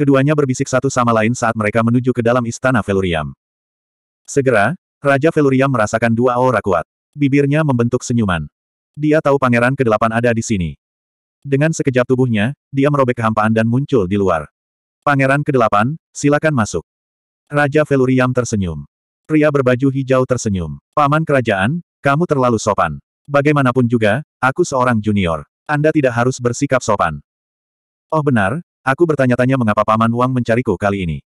Keduanya berbisik satu sama lain saat mereka menuju ke dalam istana Veluriam. Segera, Raja Veluriam merasakan dua aura kuat. Bibirnya membentuk senyuman. Dia tahu pangeran kedelapan ada di sini. Dengan sekejap tubuhnya, dia merobek kehampaan dan muncul di luar. Pangeran kedelapan, silakan masuk. Raja Veluriam tersenyum. Pria berbaju hijau tersenyum. Paman kerajaan, kamu terlalu sopan. Bagaimanapun juga, aku seorang junior. Anda tidak harus bersikap sopan. Oh benar, Aku bertanya-tanya mengapa Paman Wang mencariku kali ini.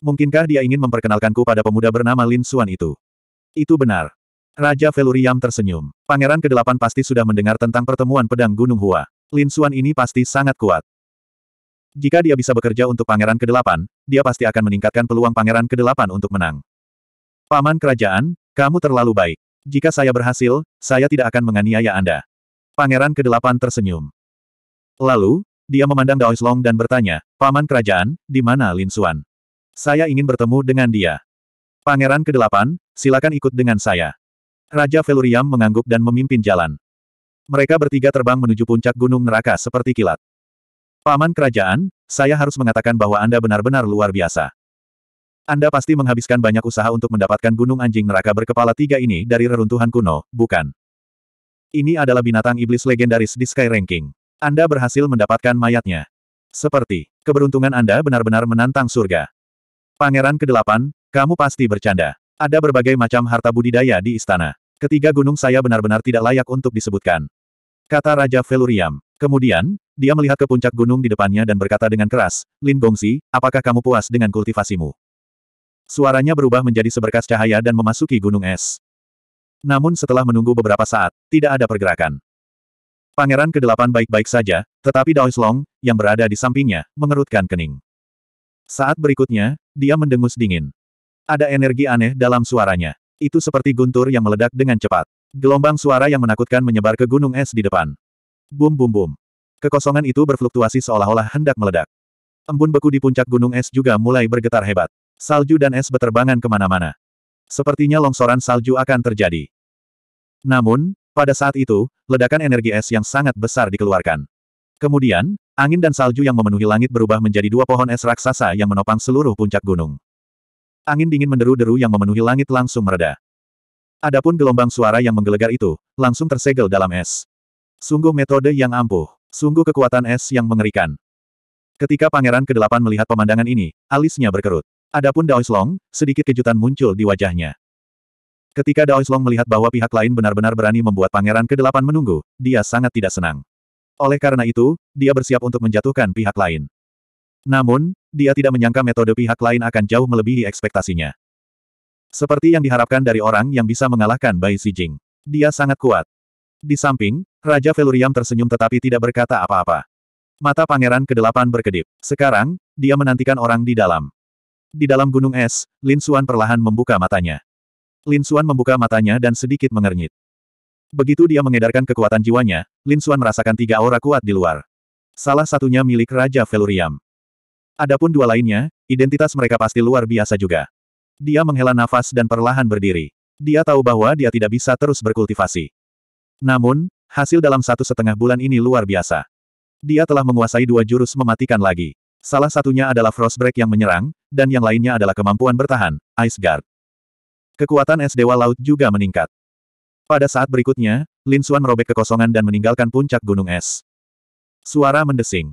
Mungkinkah dia ingin memperkenalkanku pada pemuda bernama Lin Xuan itu? Itu benar. Raja Veluriam tersenyum. Pangeran ke-8 pasti sudah mendengar tentang pertemuan pedang Gunung Hua. Lin Xuan ini pasti sangat kuat. Jika dia bisa bekerja untuk pangeran ke-8, dia pasti akan meningkatkan peluang pangeran ke-8 untuk menang. Paman kerajaan, kamu terlalu baik. Jika saya berhasil, saya tidak akan menganiaya Anda. Pangeran ke-8 tersenyum. Lalu, dia memandang Dao Long dan bertanya, Paman Kerajaan, di mana Lin Xuan? Saya ingin bertemu dengan dia. Pangeran ke-8, silakan ikut dengan saya. Raja Veluriam mengangguk dan memimpin jalan. Mereka bertiga terbang menuju puncak gunung neraka seperti kilat. Paman Kerajaan, saya harus mengatakan bahwa Anda benar-benar luar biasa. Anda pasti menghabiskan banyak usaha untuk mendapatkan gunung anjing neraka berkepala tiga ini dari reruntuhan kuno, bukan? Ini adalah binatang iblis legendaris di Sky Ranking. Anda berhasil mendapatkan mayatnya. Seperti, keberuntungan Anda benar-benar menantang surga. Pangeran ke-8, kamu pasti bercanda. Ada berbagai macam harta budidaya di istana. Ketiga gunung saya benar-benar tidak layak untuk disebutkan. Kata Raja Veluriam. Kemudian, dia melihat ke puncak gunung di depannya dan berkata dengan keras, Lin Gongsi, apakah kamu puas dengan kultivasimu? Suaranya berubah menjadi seberkas cahaya dan memasuki gunung es. Namun setelah menunggu beberapa saat, tidak ada pergerakan. Pangeran ke-8 baik-baik saja, tetapi Long, yang berada di sampingnya, mengerutkan kening. Saat berikutnya, dia mendengus dingin. Ada energi aneh dalam suaranya. Itu seperti guntur yang meledak dengan cepat. Gelombang suara yang menakutkan menyebar ke gunung es di depan. Bum bum bum. Kekosongan itu berfluktuasi seolah-olah hendak meledak. Embun beku di puncak gunung es juga mulai bergetar hebat. Salju dan es beterbangan kemana-mana. Sepertinya longsoran salju akan terjadi. Namun, pada saat itu, ledakan energi es yang sangat besar dikeluarkan. Kemudian, angin dan salju yang memenuhi langit berubah menjadi dua pohon es raksasa yang menopang seluruh puncak gunung. Angin dingin menderu-deru yang memenuhi langit langsung mereda. Adapun gelombang suara yang menggelegar itu, langsung tersegel dalam es. Sungguh metode yang ampuh, sungguh kekuatan es yang mengerikan. Ketika Pangeran ke-8 melihat pemandangan ini, alisnya berkerut. Adapun Daoislong, Long, sedikit kejutan muncul di wajahnya. Ketika Daoislong melihat bahwa pihak lain benar-benar berani membuat pangeran ke-8 menunggu, dia sangat tidak senang. Oleh karena itu, dia bersiap untuk menjatuhkan pihak lain. Namun, dia tidak menyangka metode pihak lain akan jauh melebihi ekspektasinya. Seperti yang diharapkan dari orang yang bisa mengalahkan Bai Sijing, Dia sangat kuat. Di samping, Raja Veluriam tersenyum tetapi tidak berkata apa-apa. Mata pangeran ke-8 berkedip. Sekarang, dia menantikan orang di dalam. Di dalam gunung es, Lin Suan perlahan membuka matanya. Lin Xuan membuka matanya dan sedikit mengernyit. Begitu dia mengedarkan kekuatan jiwanya, Lin Xuan merasakan tiga aura kuat di luar. Salah satunya milik Raja Veluriam. Adapun dua lainnya, identitas mereka pasti luar biasa juga. Dia menghela nafas dan perlahan berdiri. Dia tahu bahwa dia tidak bisa terus berkultivasi. Namun, hasil dalam satu setengah bulan ini luar biasa. Dia telah menguasai dua jurus mematikan lagi. Salah satunya adalah Frostbreak yang menyerang, dan yang lainnya adalah kemampuan bertahan, Ice Guard. Kekuatan es Dewa Laut juga meningkat. Pada saat berikutnya, Lin Xuan merobek kekosongan dan meninggalkan puncak gunung es. Suara mendesing.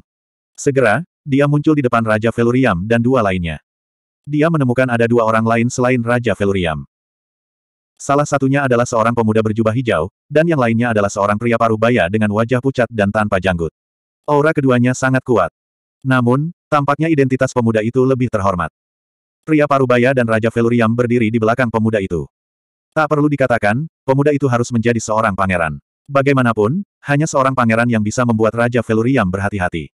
Segera, dia muncul di depan Raja Veluriam dan dua lainnya. Dia menemukan ada dua orang lain selain Raja Veluriam. Salah satunya adalah seorang pemuda berjubah hijau, dan yang lainnya adalah seorang pria paruh baya dengan wajah pucat dan tanpa janggut. Aura keduanya sangat kuat. Namun, tampaknya identitas pemuda itu lebih terhormat. Pria Parubaya dan Raja Veluriam berdiri di belakang pemuda itu. Tak perlu dikatakan, pemuda itu harus menjadi seorang pangeran. Bagaimanapun, hanya seorang pangeran yang bisa membuat Raja Veluriam berhati-hati.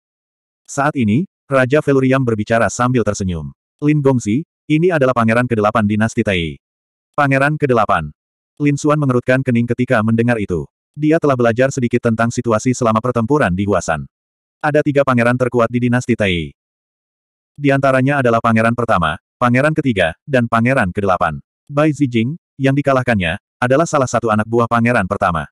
Saat ini, Raja Veluriam berbicara sambil tersenyum. Lin Gongzi, ini adalah pangeran ke-8 dinasti Tai. Pangeran ke-8. Lin Xuan mengerutkan kening ketika mendengar itu. Dia telah belajar sedikit tentang situasi selama pertempuran di Huasan. Ada tiga pangeran terkuat di dinasti Tai. Di antaranya adalah pangeran pertama, pangeran ketiga, dan pangeran kedelapan. Bai Zijing, yang dikalahkannya, adalah salah satu anak buah pangeran pertama.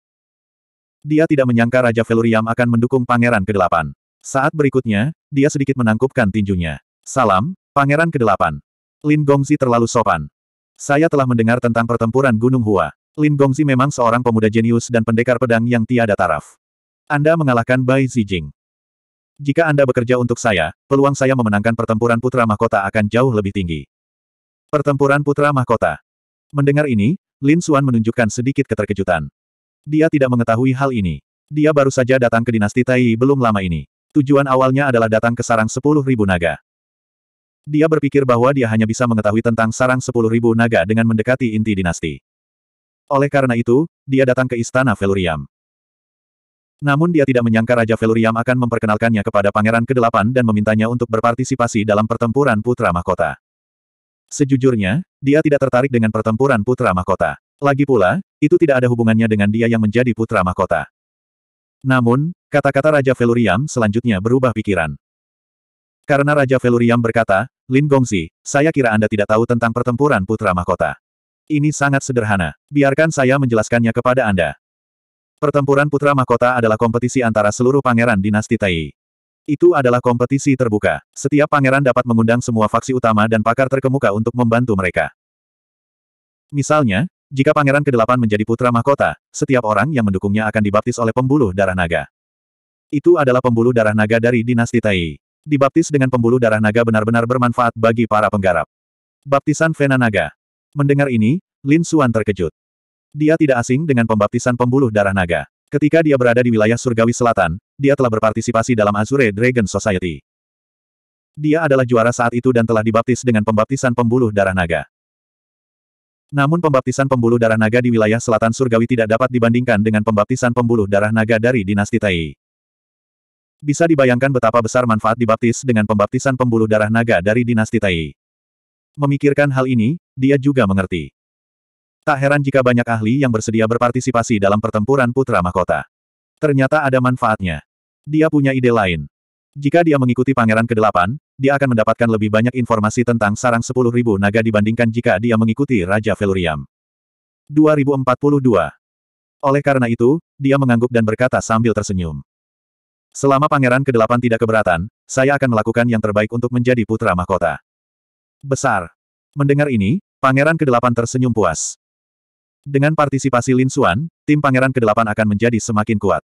Dia tidak menyangka Raja Veluriam akan mendukung pangeran kedelapan. Saat berikutnya, dia sedikit menangkupkan tinjunya. Salam, pangeran kedelapan. Lin Gongzi terlalu sopan. Saya telah mendengar tentang pertempuran Gunung Hua. Lin Gongzi memang seorang pemuda jenius dan pendekar pedang yang tiada taraf. Anda mengalahkan Bai Zijing. Jika Anda bekerja untuk saya, peluang saya memenangkan pertempuran putra mahkota akan jauh lebih tinggi. Pertempuran putra mahkota. Mendengar ini, Lin Xuan menunjukkan sedikit keterkejutan. Dia tidak mengetahui hal ini. Dia baru saja datang ke dinasti Tai belum lama ini. Tujuan awalnya adalah datang ke sarang sepuluh ribu naga. Dia berpikir bahwa dia hanya bisa mengetahui tentang sarang sepuluh ribu naga dengan mendekati inti dinasti. Oleh karena itu, dia datang ke istana Veluriam. Namun dia tidak menyangka Raja Veluriam akan memperkenalkannya kepada Pangeran ke-8 dan memintanya untuk berpartisipasi dalam pertempuran Putra Mahkota. Sejujurnya, dia tidak tertarik dengan pertempuran Putra Mahkota. Lagi pula, itu tidak ada hubungannya dengan dia yang menjadi Putra Mahkota. Namun, kata-kata Raja Veluriam selanjutnya berubah pikiran. Karena Raja Veluriam berkata, Lin Gongzi, saya kira Anda tidak tahu tentang pertempuran Putra Mahkota. Ini sangat sederhana. Biarkan saya menjelaskannya kepada Anda. Pertempuran Putra Mahkota adalah kompetisi antara seluruh pangeran dinasti Tai. Itu adalah kompetisi terbuka. Setiap pangeran dapat mengundang semua faksi utama dan pakar terkemuka untuk membantu mereka. Misalnya, jika pangeran ke-8 menjadi putra mahkota, setiap orang yang mendukungnya akan dibaptis oleh pembuluh darah naga. Itu adalah pembuluh darah naga dari dinasti Tai. Dibaptis dengan pembuluh darah naga benar-benar bermanfaat bagi para penggarap. Baptisan Vena Naga. Mendengar ini, Lin Suan terkejut. Dia tidak asing dengan pembaptisan pembuluh darah naga. Ketika dia berada di wilayah surgawi selatan, dia telah berpartisipasi dalam Azure Dragon Society. Dia adalah juara saat itu dan telah dibaptis dengan pembaptisan pembuluh darah naga. Namun pembaptisan pembuluh darah naga di wilayah selatan surgawi tidak dapat dibandingkan dengan pembaptisan pembuluh darah naga dari dinasti Tai. Bisa dibayangkan betapa besar manfaat dibaptis dengan pembaptisan pembuluh darah naga dari dinasti Tai. Memikirkan hal ini, dia juga mengerti. Tak heran jika banyak ahli yang bersedia berpartisipasi dalam pertempuran putra mahkota. Ternyata ada manfaatnya. Dia punya ide lain. Jika dia mengikuti Pangeran ke-8, dia akan mendapatkan lebih banyak informasi tentang sarang 10.000 naga dibandingkan jika dia mengikuti Raja Veluriam. 2042 Oleh karena itu, dia mengangguk dan berkata sambil tersenyum. Selama Pangeran ke-8 tidak keberatan, saya akan melakukan yang terbaik untuk menjadi putra mahkota. Besar. Mendengar ini, Pangeran ke-8 tersenyum puas. Dengan partisipasi Lin Xuan, tim pangeran ke-8 akan menjadi semakin kuat.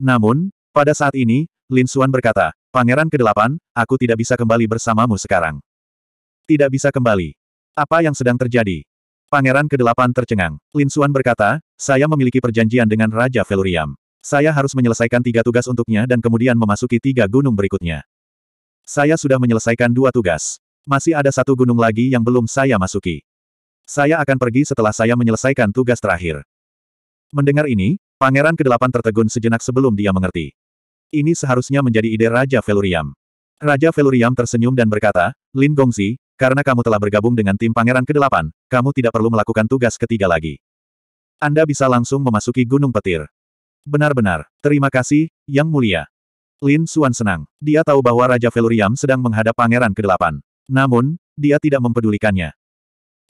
Namun, pada saat ini, Lin Xuan berkata, Pangeran ke-8, aku tidak bisa kembali bersamamu sekarang. Tidak bisa kembali. Apa yang sedang terjadi? Pangeran ke-8 tercengang. Lin Xuan berkata, saya memiliki perjanjian dengan Raja Veluriam. Saya harus menyelesaikan tiga tugas untuknya dan kemudian memasuki tiga gunung berikutnya. Saya sudah menyelesaikan dua tugas. Masih ada satu gunung lagi yang belum saya masuki. Saya akan pergi setelah saya menyelesaikan tugas terakhir. Mendengar ini, Pangeran Kedelapan tertegun sejenak sebelum dia mengerti. Ini seharusnya menjadi ide Raja Veluriam. Raja Veluriam tersenyum dan berkata, Lin Gongzi, karena kamu telah bergabung dengan tim Pangeran Kedelapan, kamu tidak perlu melakukan tugas ketiga lagi. Anda bisa langsung memasuki Gunung Petir. Benar-benar, terima kasih, Yang Mulia. Lin Suan senang. Dia tahu bahwa Raja Veluriam sedang menghadap Pangeran Kedelapan, Namun, dia tidak mempedulikannya.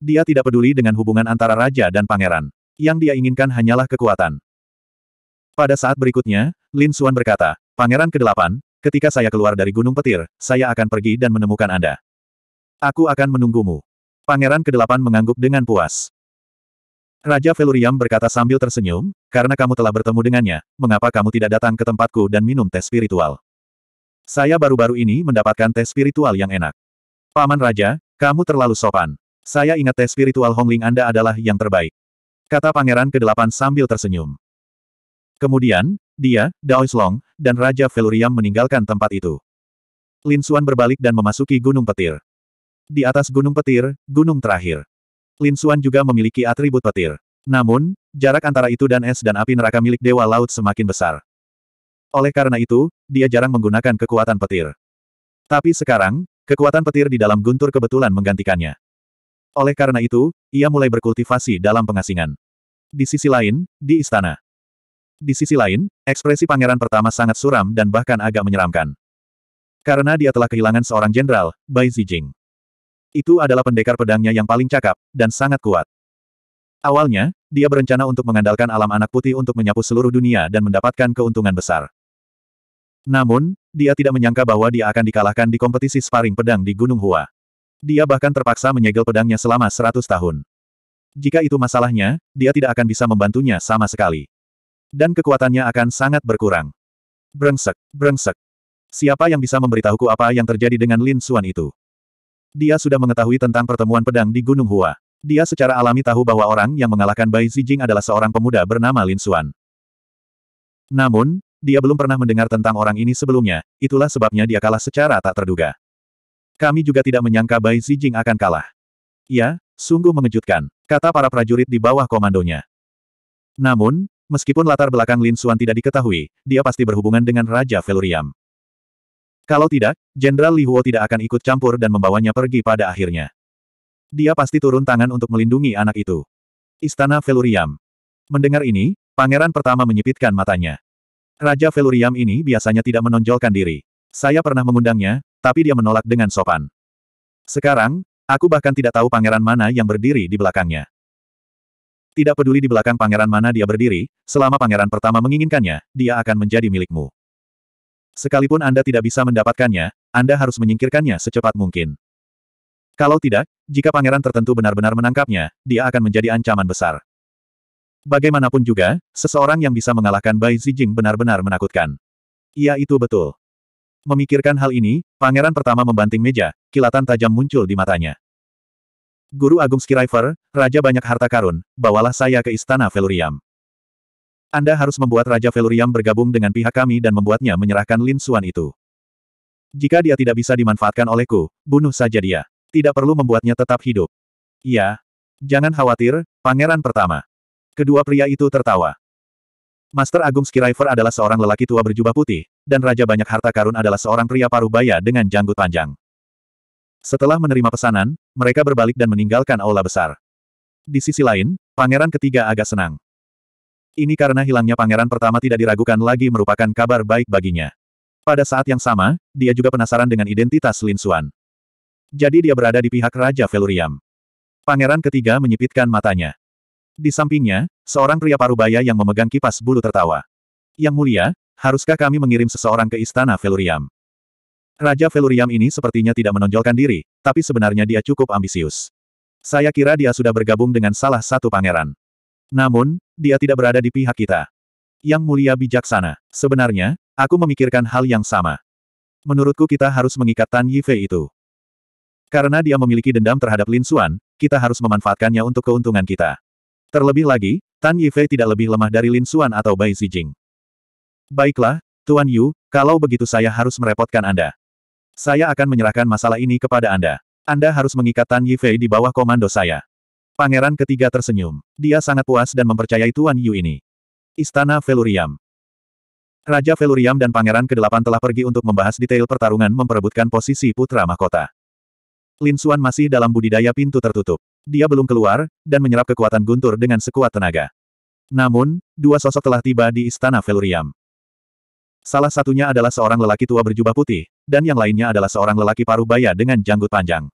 Dia tidak peduli dengan hubungan antara raja dan pangeran. Yang dia inginkan hanyalah kekuatan. Pada saat berikutnya, Lin Xuan berkata, Pangeran ke-8, ketika saya keluar dari Gunung Petir, saya akan pergi dan menemukan Anda. Aku akan menunggumu. Pangeran ke-8 mengangguk dengan puas. Raja Veluriam berkata sambil tersenyum, karena kamu telah bertemu dengannya, mengapa kamu tidak datang ke tempatku dan minum teh spiritual? Saya baru-baru ini mendapatkan teh spiritual yang enak. Paman Raja, kamu terlalu sopan. Saya ingat tes spiritual Hongling Anda adalah yang terbaik. Kata pangeran ke-8 sambil tersenyum. Kemudian, dia, Daois Long, dan Raja Veluriam meninggalkan tempat itu. Lin Xuan berbalik dan memasuki Gunung Petir. Di atas Gunung Petir, gunung terakhir. Lin Xuan juga memiliki atribut petir. Namun, jarak antara itu dan es dan api neraka milik Dewa Laut semakin besar. Oleh karena itu, dia jarang menggunakan kekuatan petir. Tapi sekarang, kekuatan petir di dalam guntur kebetulan menggantikannya. Oleh karena itu, ia mulai berkultivasi dalam pengasingan. Di sisi lain, di istana. Di sisi lain, ekspresi pangeran pertama sangat suram dan bahkan agak menyeramkan. Karena dia telah kehilangan seorang jenderal, Bai Zijing. Itu adalah pendekar pedangnya yang paling cakap, dan sangat kuat. Awalnya, dia berencana untuk mengandalkan alam anak putih untuk menyapu seluruh dunia dan mendapatkan keuntungan besar. Namun, dia tidak menyangka bahwa dia akan dikalahkan di kompetisi sparring pedang di Gunung Hua. Dia bahkan terpaksa menyegel pedangnya selama seratus tahun. Jika itu masalahnya, dia tidak akan bisa membantunya sama sekali. Dan kekuatannya akan sangat berkurang. Brengsek, brengsek. Siapa yang bisa memberitahuku apa yang terjadi dengan Lin Xuan itu? Dia sudah mengetahui tentang pertemuan pedang di Gunung Hua. Dia secara alami tahu bahwa orang yang mengalahkan Bai Zijing adalah seorang pemuda bernama Lin Xuan. Namun, dia belum pernah mendengar tentang orang ini sebelumnya, itulah sebabnya dia kalah secara tak terduga. Kami juga tidak menyangka Bai Zijing akan kalah. Ya, sungguh mengejutkan, kata para prajurit di bawah komandonya. Namun, meskipun latar belakang Lin Xuan tidak diketahui, dia pasti berhubungan dengan Raja Veluriam. Kalau tidak, Jenderal Li Huo tidak akan ikut campur dan membawanya pergi pada akhirnya. Dia pasti turun tangan untuk melindungi anak itu. Istana Veluriam. Mendengar ini, pangeran pertama menyipitkan matanya. Raja Veluriam ini biasanya tidak menonjolkan diri. Saya pernah mengundangnya, tapi dia menolak dengan sopan. Sekarang, aku bahkan tidak tahu pangeran mana yang berdiri di belakangnya. Tidak peduli di belakang pangeran mana dia berdiri, selama pangeran pertama menginginkannya, dia akan menjadi milikmu. Sekalipun Anda tidak bisa mendapatkannya, Anda harus menyingkirkannya secepat mungkin. Kalau tidak, jika pangeran tertentu benar-benar menangkapnya, dia akan menjadi ancaman besar. Bagaimanapun juga, seseorang yang bisa mengalahkan Bai Zijing benar-benar menakutkan. Iya itu betul. Memikirkan hal ini, pangeran pertama membanting meja, kilatan tajam muncul di matanya. Guru Agung Skiriver, Raja banyak harta karun, bawalah saya ke Istana Veluriam. Anda harus membuat Raja Veluriam bergabung dengan pihak kami dan membuatnya menyerahkan Lin Suan itu. Jika dia tidak bisa dimanfaatkan olehku, bunuh saja dia. Tidak perlu membuatnya tetap hidup. Iya. Jangan khawatir, pangeran pertama. Kedua pria itu tertawa. Master Agung Skyriver adalah seorang lelaki tua berjubah putih, dan Raja Banyak Harta Karun adalah seorang pria paruh baya dengan janggut panjang. Setelah menerima pesanan, mereka berbalik dan meninggalkan aula besar. Di sisi lain, pangeran ketiga agak senang. Ini karena hilangnya pangeran pertama tidak diragukan lagi merupakan kabar baik baginya. Pada saat yang sama, dia juga penasaran dengan identitas Lin Suan. Jadi dia berada di pihak Raja Veluriam. Pangeran ketiga menyipitkan matanya. Di sampingnya, Seorang pria parubaya yang memegang kipas bulu tertawa. Yang mulia, haruskah kami mengirim seseorang ke istana Veluriam? Raja Veluriam ini sepertinya tidak menonjolkan diri, tapi sebenarnya dia cukup ambisius. Saya kira dia sudah bergabung dengan salah satu pangeran. Namun, dia tidak berada di pihak kita. Yang mulia bijaksana, sebenarnya, aku memikirkan hal yang sama. Menurutku kita harus mengikat Tan Yifei itu. Karena dia memiliki dendam terhadap Lin Xuan, kita harus memanfaatkannya untuk keuntungan kita. Terlebih lagi, Tan Yifei tidak lebih lemah dari Lin Xuan atau Bai Zijing. Baiklah, Tuan Yu, kalau begitu saya harus merepotkan Anda. Saya akan menyerahkan masalah ini kepada Anda. Anda harus mengikat Tan Yifei di bawah komando saya. Pangeran ketiga tersenyum. Dia sangat puas dan mempercayai Tuan Yu ini. Istana Veluriam Raja Veluriam dan Pangeran ke-8 telah pergi untuk membahas detail pertarungan memperebutkan posisi putra mahkota. Lin Xuan masih dalam budidaya pintu tertutup dia belum keluar, dan menyerap kekuatan guntur dengan sekuat tenaga. Namun, dua sosok telah tiba di Istana Veluriam. Salah satunya adalah seorang lelaki tua berjubah putih, dan yang lainnya adalah seorang lelaki paruh baya dengan janggut panjang.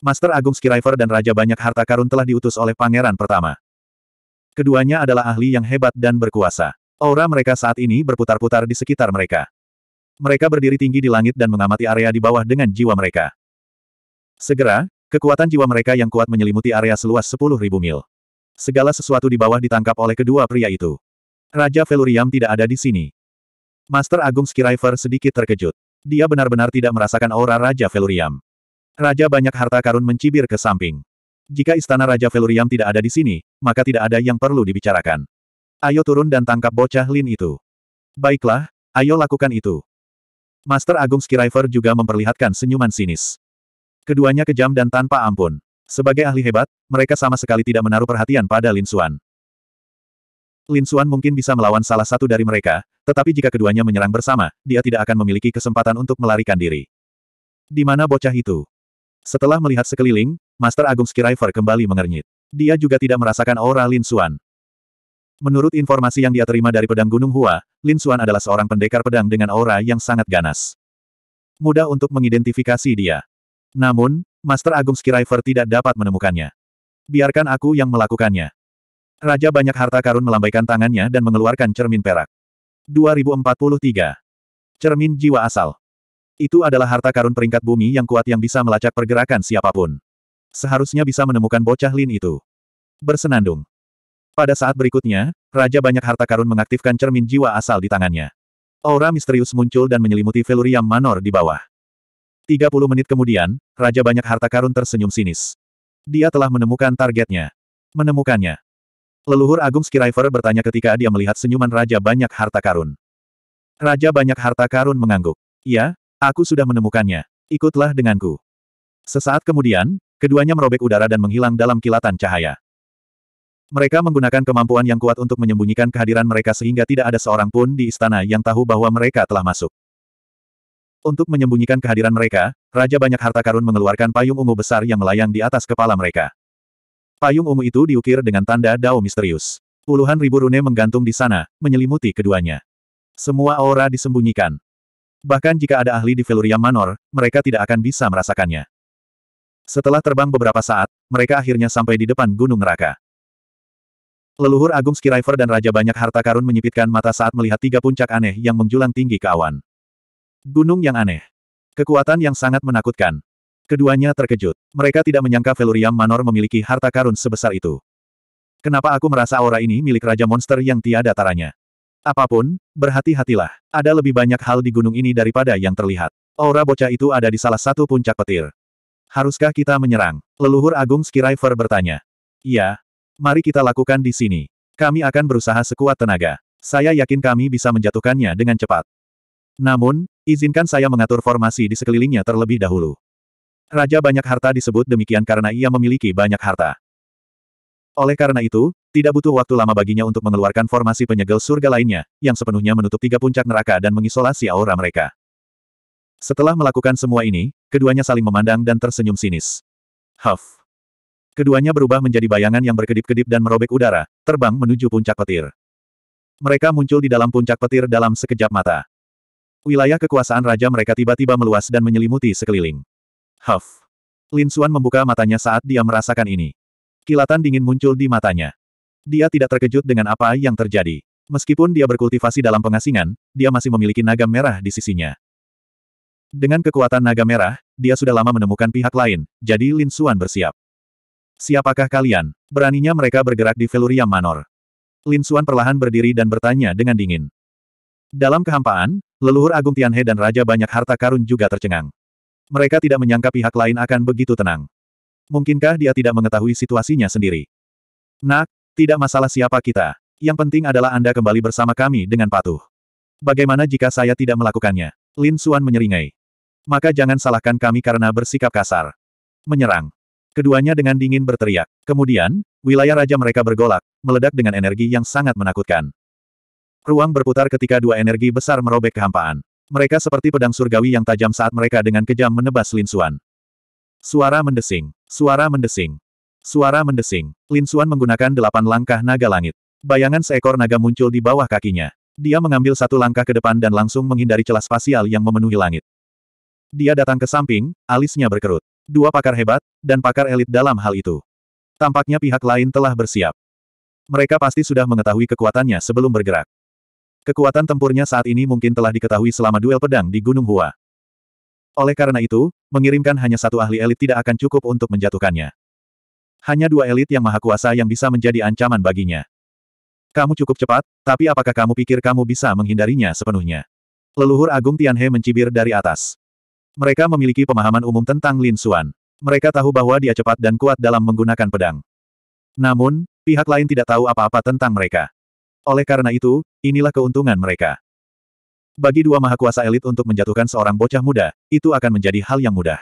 Master Agung Skyriver dan Raja Banyak Harta Karun telah diutus oleh pangeran pertama. Keduanya adalah ahli yang hebat dan berkuasa. Aura mereka saat ini berputar-putar di sekitar mereka. Mereka berdiri tinggi di langit dan mengamati area di bawah dengan jiwa mereka. Segera, Kekuatan jiwa mereka yang kuat menyelimuti area seluas 10.000 mil. Segala sesuatu di bawah ditangkap oleh kedua pria itu. Raja Veluriam tidak ada di sini. Master Agung Skiriver sedikit terkejut. Dia benar-benar tidak merasakan aura Raja Veluriam. Raja banyak harta karun mencibir ke samping. Jika istana Raja Veluriam tidak ada di sini, maka tidak ada yang perlu dibicarakan. Ayo turun dan tangkap bocah Lin itu. Baiklah, ayo lakukan itu. Master Agung Skiriver juga memperlihatkan senyuman sinis. Keduanya kejam dan tanpa ampun. Sebagai ahli hebat, mereka sama sekali tidak menaruh perhatian pada Lin Xuan. Lin Xuan mungkin bisa melawan salah satu dari mereka, tetapi jika keduanya menyerang bersama, dia tidak akan memiliki kesempatan untuk melarikan diri. Di mana bocah itu? Setelah melihat sekeliling, Master Agung Skiriver kembali mengernyit. Dia juga tidak merasakan aura Lin Xuan. Menurut informasi yang dia terima dari pedang Gunung Hua, Lin Xuan adalah seorang pendekar pedang dengan aura yang sangat ganas. Mudah untuk mengidentifikasi dia. Namun, Master Agung Skyriver tidak dapat menemukannya. Biarkan aku yang melakukannya. Raja banyak harta karun melambaikan tangannya dan mengeluarkan cermin perak. 2043. Cermin jiwa asal. Itu adalah harta karun peringkat bumi yang kuat yang bisa melacak pergerakan siapapun. Seharusnya bisa menemukan bocah Lin itu. Bersenandung. Pada saat berikutnya, Raja banyak harta karun mengaktifkan cermin jiwa asal di tangannya. Aura misterius muncul dan menyelimuti Veluriam Manor di bawah. 30 menit kemudian, Raja Banyak Harta Karun tersenyum sinis. Dia telah menemukan targetnya. Menemukannya. Leluhur Agung Skiriver bertanya ketika dia melihat senyuman Raja Banyak Harta Karun. Raja Banyak Harta Karun mengangguk. Ya, aku sudah menemukannya. Ikutlah denganku. Sesaat kemudian, keduanya merobek udara dan menghilang dalam kilatan cahaya. Mereka menggunakan kemampuan yang kuat untuk menyembunyikan kehadiran mereka sehingga tidak ada seorang pun di istana yang tahu bahwa mereka telah masuk. Untuk menyembunyikan kehadiran mereka, Raja banyak harta karun mengeluarkan payung ungu besar yang melayang di atas kepala mereka. Payung ungu itu diukir dengan tanda dao misterius. Puluhan ribu rune menggantung di sana, menyelimuti keduanya. Semua aura disembunyikan. Bahkan jika ada ahli di Veluria Manor, mereka tidak akan bisa merasakannya. Setelah terbang beberapa saat, mereka akhirnya sampai di depan Gunung Neraka. Leluhur Agung Skyriver dan Raja Banyak Harta Karun menyipitkan mata saat melihat tiga puncak aneh yang menjulang tinggi ke awan. Gunung yang aneh. Kekuatan yang sangat menakutkan. Keduanya terkejut. Mereka tidak menyangka Veluriam Manor memiliki harta karun sebesar itu. Kenapa aku merasa aura ini milik Raja Monster yang tiada taranya? Apapun, berhati-hatilah. Ada lebih banyak hal di gunung ini daripada yang terlihat. Aura bocah itu ada di salah satu puncak petir. Haruskah kita menyerang? Leluhur Agung Skiriver bertanya. Iya. Mari kita lakukan di sini. Kami akan berusaha sekuat tenaga. Saya yakin kami bisa menjatuhkannya dengan cepat. Namun, Izinkan saya mengatur formasi di sekelilingnya terlebih dahulu. Raja banyak harta disebut demikian karena ia memiliki banyak harta. Oleh karena itu, tidak butuh waktu lama baginya untuk mengeluarkan formasi penyegel surga lainnya, yang sepenuhnya menutup tiga puncak neraka dan mengisolasi aura mereka. Setelah melakukan semua ini, keduanya saling memandang dan tersenyum sinis. Huff. Keduanya berubah menjadi bayangan yang berkedip-kedip dan merobek udara, terbang menuju puncak petir. Mereka muncul di dalam puncak petir dalam sekejap mata. Wilayah kekuasaan raja mereka tiba-tiba meluas dan menyelimuti sekeliling. Huff. Lin Xuan membuka matanya saat dia merasakan ini. Kilatan dingin muncul di matanya. Dia tidak terkejut dengan apa yang terjadi. Meskipun dia berkultivasi dalam pengasingan, dia masih memiliki naga merah di sisinya. Dengan kekuatan naga merah, dia sudah lama menemukan pihak lain, jadi Lin Xuan bersiap. Siapakah kalian? Beraninya mereka bergerak di Veluria Manor. Lin Xuan perlahan berdiri dan bertanya dengan dingin. Dalam kehampaan, Leluhur Agung Tianhe dan Raja banyak harta karun juga tercengang. Mereka tidak menyangka pihak lain akan begitu tenang. Mungkinkah dia tidak mengetahui situasinya sendiri? Nak, tidak masalah siapa kita. Yang penting adalah Anda kembali bersama kami dengan patuh. Bagaimana jika saya tidak melakukannya? Lin Suan menyeringai. Maka jangan salahkan kami karena bersikap kasar. Menyerang. Keduanya dengan dingin berteriak. Kemudian, wilayah raja mereka bergolak, meledak dengan energi yang sangat menakutkan. Ruang berputar ketika dua energi besar merobek kehampaan. Mereka seperti pedang surgawi yang tajam saat mereka dengan kejam menebas Lin Xuan. Suara mendesing. Suara mendesing. Suara mendesing. Lin Xuan menggunakan delapan langkah naga langit. Bayangan seekor naga muncul di bawah kakinya. Dia mengambil satu langkah ke depan dan langsung menghindari celah spasial yang memenuhi langit. Dia datang ke samping, alisnya berkerut. Dua pakar hebat, dan pakar elit dalam hal itu. Tampaknya pihak lain telah bersiap. Mereka pasti sudah mengetahui kekuatannya sebelum bergerak. Kekuatan tempurnya saat ini mungkin telah diketahui selama duel pedang di Gunung Hua. Oleh karena itu, mengirimkan hanya satu ahli elit tidak akan cukup untuk menjatuhkannya. Hanya dua elit yang maha kuasa yang bisa menjadi ancaman baginya. Kamu cukup cepat, tapi apakah kamu pikir kamu bisa menghindarinya sepenuhnya? Leluhur Agung Tianhe mencibir dari atas. Mereka memiliki pemahaman umum tentang Lin Xuan. Mereka tahu bahwa dia cepat dan kuat dalam menggunakan pedang. Namun, pihak lain tidak tahu apa-apa tentang mereka. Oleh karena itu, inilah keuntungan mereka. Bagi dua mahakuasa elit untuk menjatuhkan seorang bocah muda, itu akan menjadi hal yang mudah.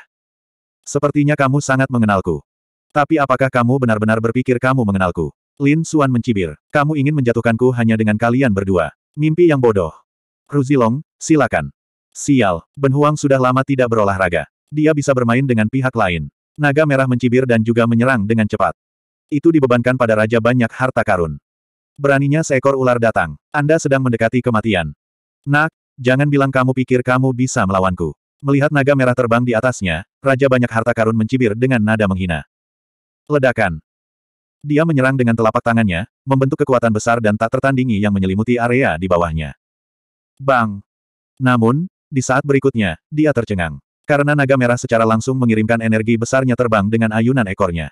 Sepertinya kamu sangat mengenalku. Tapi apakah kamu benar-benar berpikir kamu mengenalku? Lin Suan mencibir. Kamu ingin menjatuhkanku hanya dengan kalian berdua. Mimpi yang bodoh. Ruzilong, silakan. Sial, Ben Huang sudah lama tidak berolahraga. Dia bisa bermain dengan pihak lain. Naga merah mencibir dan juga menyerang dengan cepat. Itu dibebankan pada raja banyak harta karun. Beraninya seekor ular datang. Anda sedang mendekati kematian. Nak, jangan bilang kamu pikir kamu bisa melawanku. Melihat naga merah terbang di atasnya, Raja banyak harta karun mencibir dengan nada menghina. Ledakan. Dia menyerang dengan telapak tangannya, membentuk kekuatan besar dan tak tertandingi yang menyelimuti area di bawahnya. Bang! Namun, di saat berikutnya, dia tercengang. Karena naga merah secara langsung mengirimkan energi besarnya terbang dengan ayunan ekornya.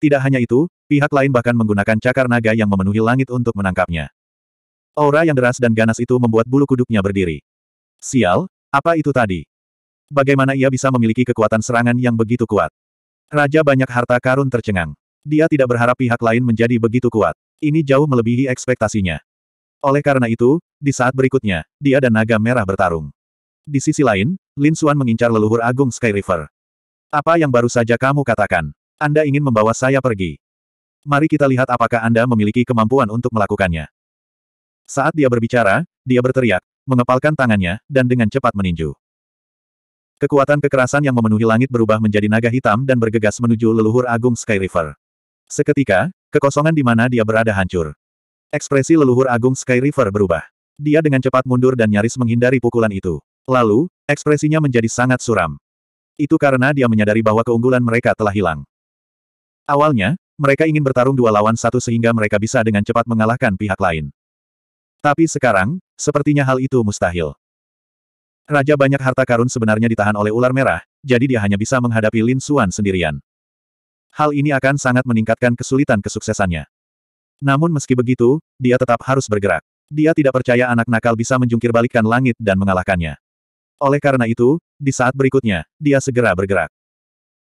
Tidak hanya itu, pihak lain bahkan menggunakan cakar naga yang memenuhi langit untuk menangkapnya. Aura yang deras dan ganas itu membuat bulu kuduknya berdiri. Sial, apa itu tadi? Bagaimana ia bisa memiliki kekuatan serangan yang begitu kuat? Raja banyak harta karun tercengang. Dia tidak berharap pihak lain menjadi begitu kuat. Ini jauh melebihi ekspektasinya. Oleh karena itu, di saat berikutnya, dia dan naga merah bertarung. Di sisi lain, Lin Suan mengincar leluhur agung Sky River. Apa yang baru saja kamu katakan? Anda ingin membawa saya pergi. Mari kita lihat apakah Anda memiliki kemampuan untuk melakukannya. Saat dia berbicara, dia berteriak, mengepalkan tangannya, dan dengan cepat meninju. Kekuatan kekerasan yang memenuhi langit berubah menjadi naga hitam dan bergegas menuju leluhur agung Sky River. Seketika, kekosongan di mana dia berada hancur. Ekspresi leluhur agung Sky River berubah. Dia dengan cepat mundur dan nyaris menghindari pukulan itu. Lalu, ekspresinya menjadi sangat suram. Itu karena dia menyadari bahwa keunggulan mereka telah hilang. Awalnya, mereka ingin bertarung dua lawan satu sehingga mereka bisa dengan cepat mengalahkan pihak lain. Tapi sekarang, sepertinya hal itu mustahil. Raja banyak harta karun sebenarnya ditahan oleh ular merah, jadi dia hanya bisa menghadapi Lin Suan sendirian. Hal ini akan sangat meningkatkan kesulitan kesuksesannya. Namun meski begitu, dia tetap harus bergerak. Dia tidak percaya anak nakal bisa menjungkir langit dan mengalahkannya. Oleh karena itu, di saat berikutnya, dia segera bergerak.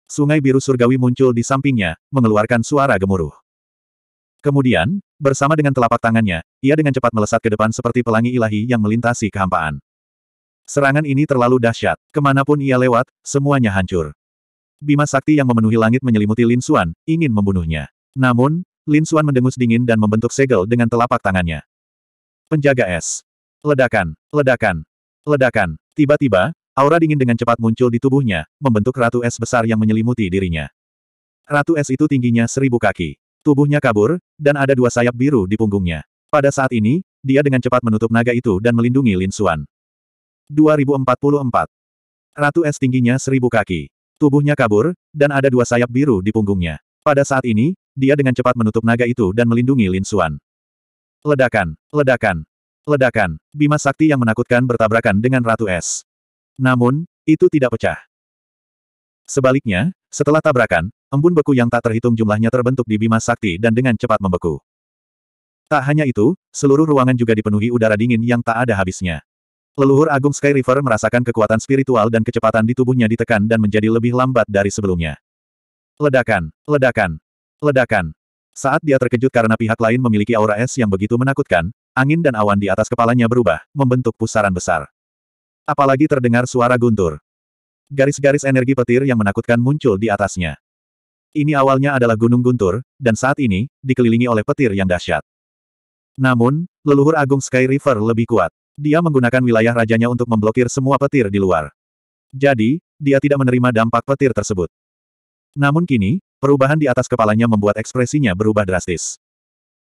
Sungai biru surgawi muncul di sampingnya, mengeluarkan suara gemuruh. Kemudian, bersama dengan telapak tangannya, ia dengan cepat melesat ke depan seperti pelangi ilahi yang melintasi kehampaan. Serangan ini terlalu dahsyat, kemanapun ia lewat, semuanya hancur. Bima sakti yang memenuhi langit menyelimuti Lin Xuan, ingin membunuhnya. Namun, Lin Xuan mendengus dingin dan membentuk segel dengan telapak tangannya. Penjaga es. Ledakan, ledakan, ledakan. Tiba-tiba, Aura dingin dengan cepat muncul di tubuhnya, membentuk ratu es besar yang menyelimuti dirinya. Ratu es itu tingginya seribu kaki. Tubuhnya kabur, dan ada dua sayap biru di punggungnya. Pada saat ini, dia dengan cepat menutup naga itu dan melindungi Lin Xuan. 2044. Ratu es tingginya seribu kaki. Tubuhnya kabur, dan ada dua sayap biru di punggungnya. Pada saat ini, dia dengan cepat menutup naga itu dan melindungi Lin Xuan. Ledakan, ledakan, ledakan. Bima sakti yang menakutkan bertabrakan dengan Ratu Es. Namun, itu tidak pecah. Sebaliknya, setelah tabrakan, embun beku yang tak terhitung jumlahnya terbentuk di Bima Sakti dan dengan cepat membeku. Tak hanya itu, seluruh ruangan juga dipenuhi udara dingin yang tak ada habisnya. Leluhur Agung Sky River merasakan kekuatan spiritual dan kecepatan di tubuhnya ditekan dan menjadi lebih lambat dari sebelumnya. Ledakan, ledakan, ledakan. Saat dia terkejut karena pihak lain memiliki aura es yang begitu menakutkan, angin dan awan di atas kepalanya berubah, membentuk pusaran besar. Apalagi terdengar suara guntur. Garis-garis energi petir yang menakutkan muncul di atasnya. Ini awalnya adalah gunung guntur, dan saat ini, dikelilingi oleh petir yang dahsyat. Namun, leluhur agung Sky River lebih kuat. Dia menggunakan wilayah rajanya untuk memblokir semua petir di luar. Jadi, dia tidak menerima dampak petir tersebut. Namun kini, perubahan di atas kepalanya membuat ekspresinya berubah drastis.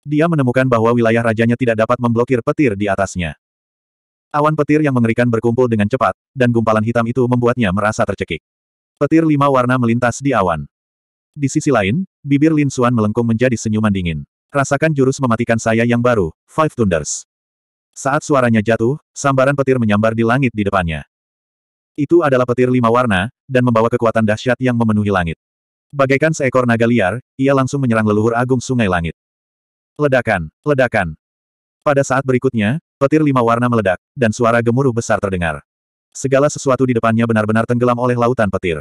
Dia menemukan bahwa wilayah rajanya tidak dapat memblokir petir di atasnya. Awan petir yang mengerikan berkumpul dengan cepat, dan gumpalan hitam itu membuatnya merasa tercekik. Petir lima warna melintas di awan. Di sisi lain, bibir Lin Xuan melengkung menjadi senyuman dingin. Rasakan jurus mematikan saya yang baru, Five Thunders. Saat suaranya jatuh, sambaran petir menyambar di langit di depannya. Itu adalah petir lima warna, dan membawa kekuatan dahsyat yang memenuhi langit. Bagaikan seekor naga liar, ia langsung menyerang leluhur agung sungai langit. Ledakan, ledakan. Pada saat berikutnya, Petir lima warna meledak, dan suara gemuruh besar terdengar. Segala sesuatu di depannya benar-benar tenggelam oleh lautan petir.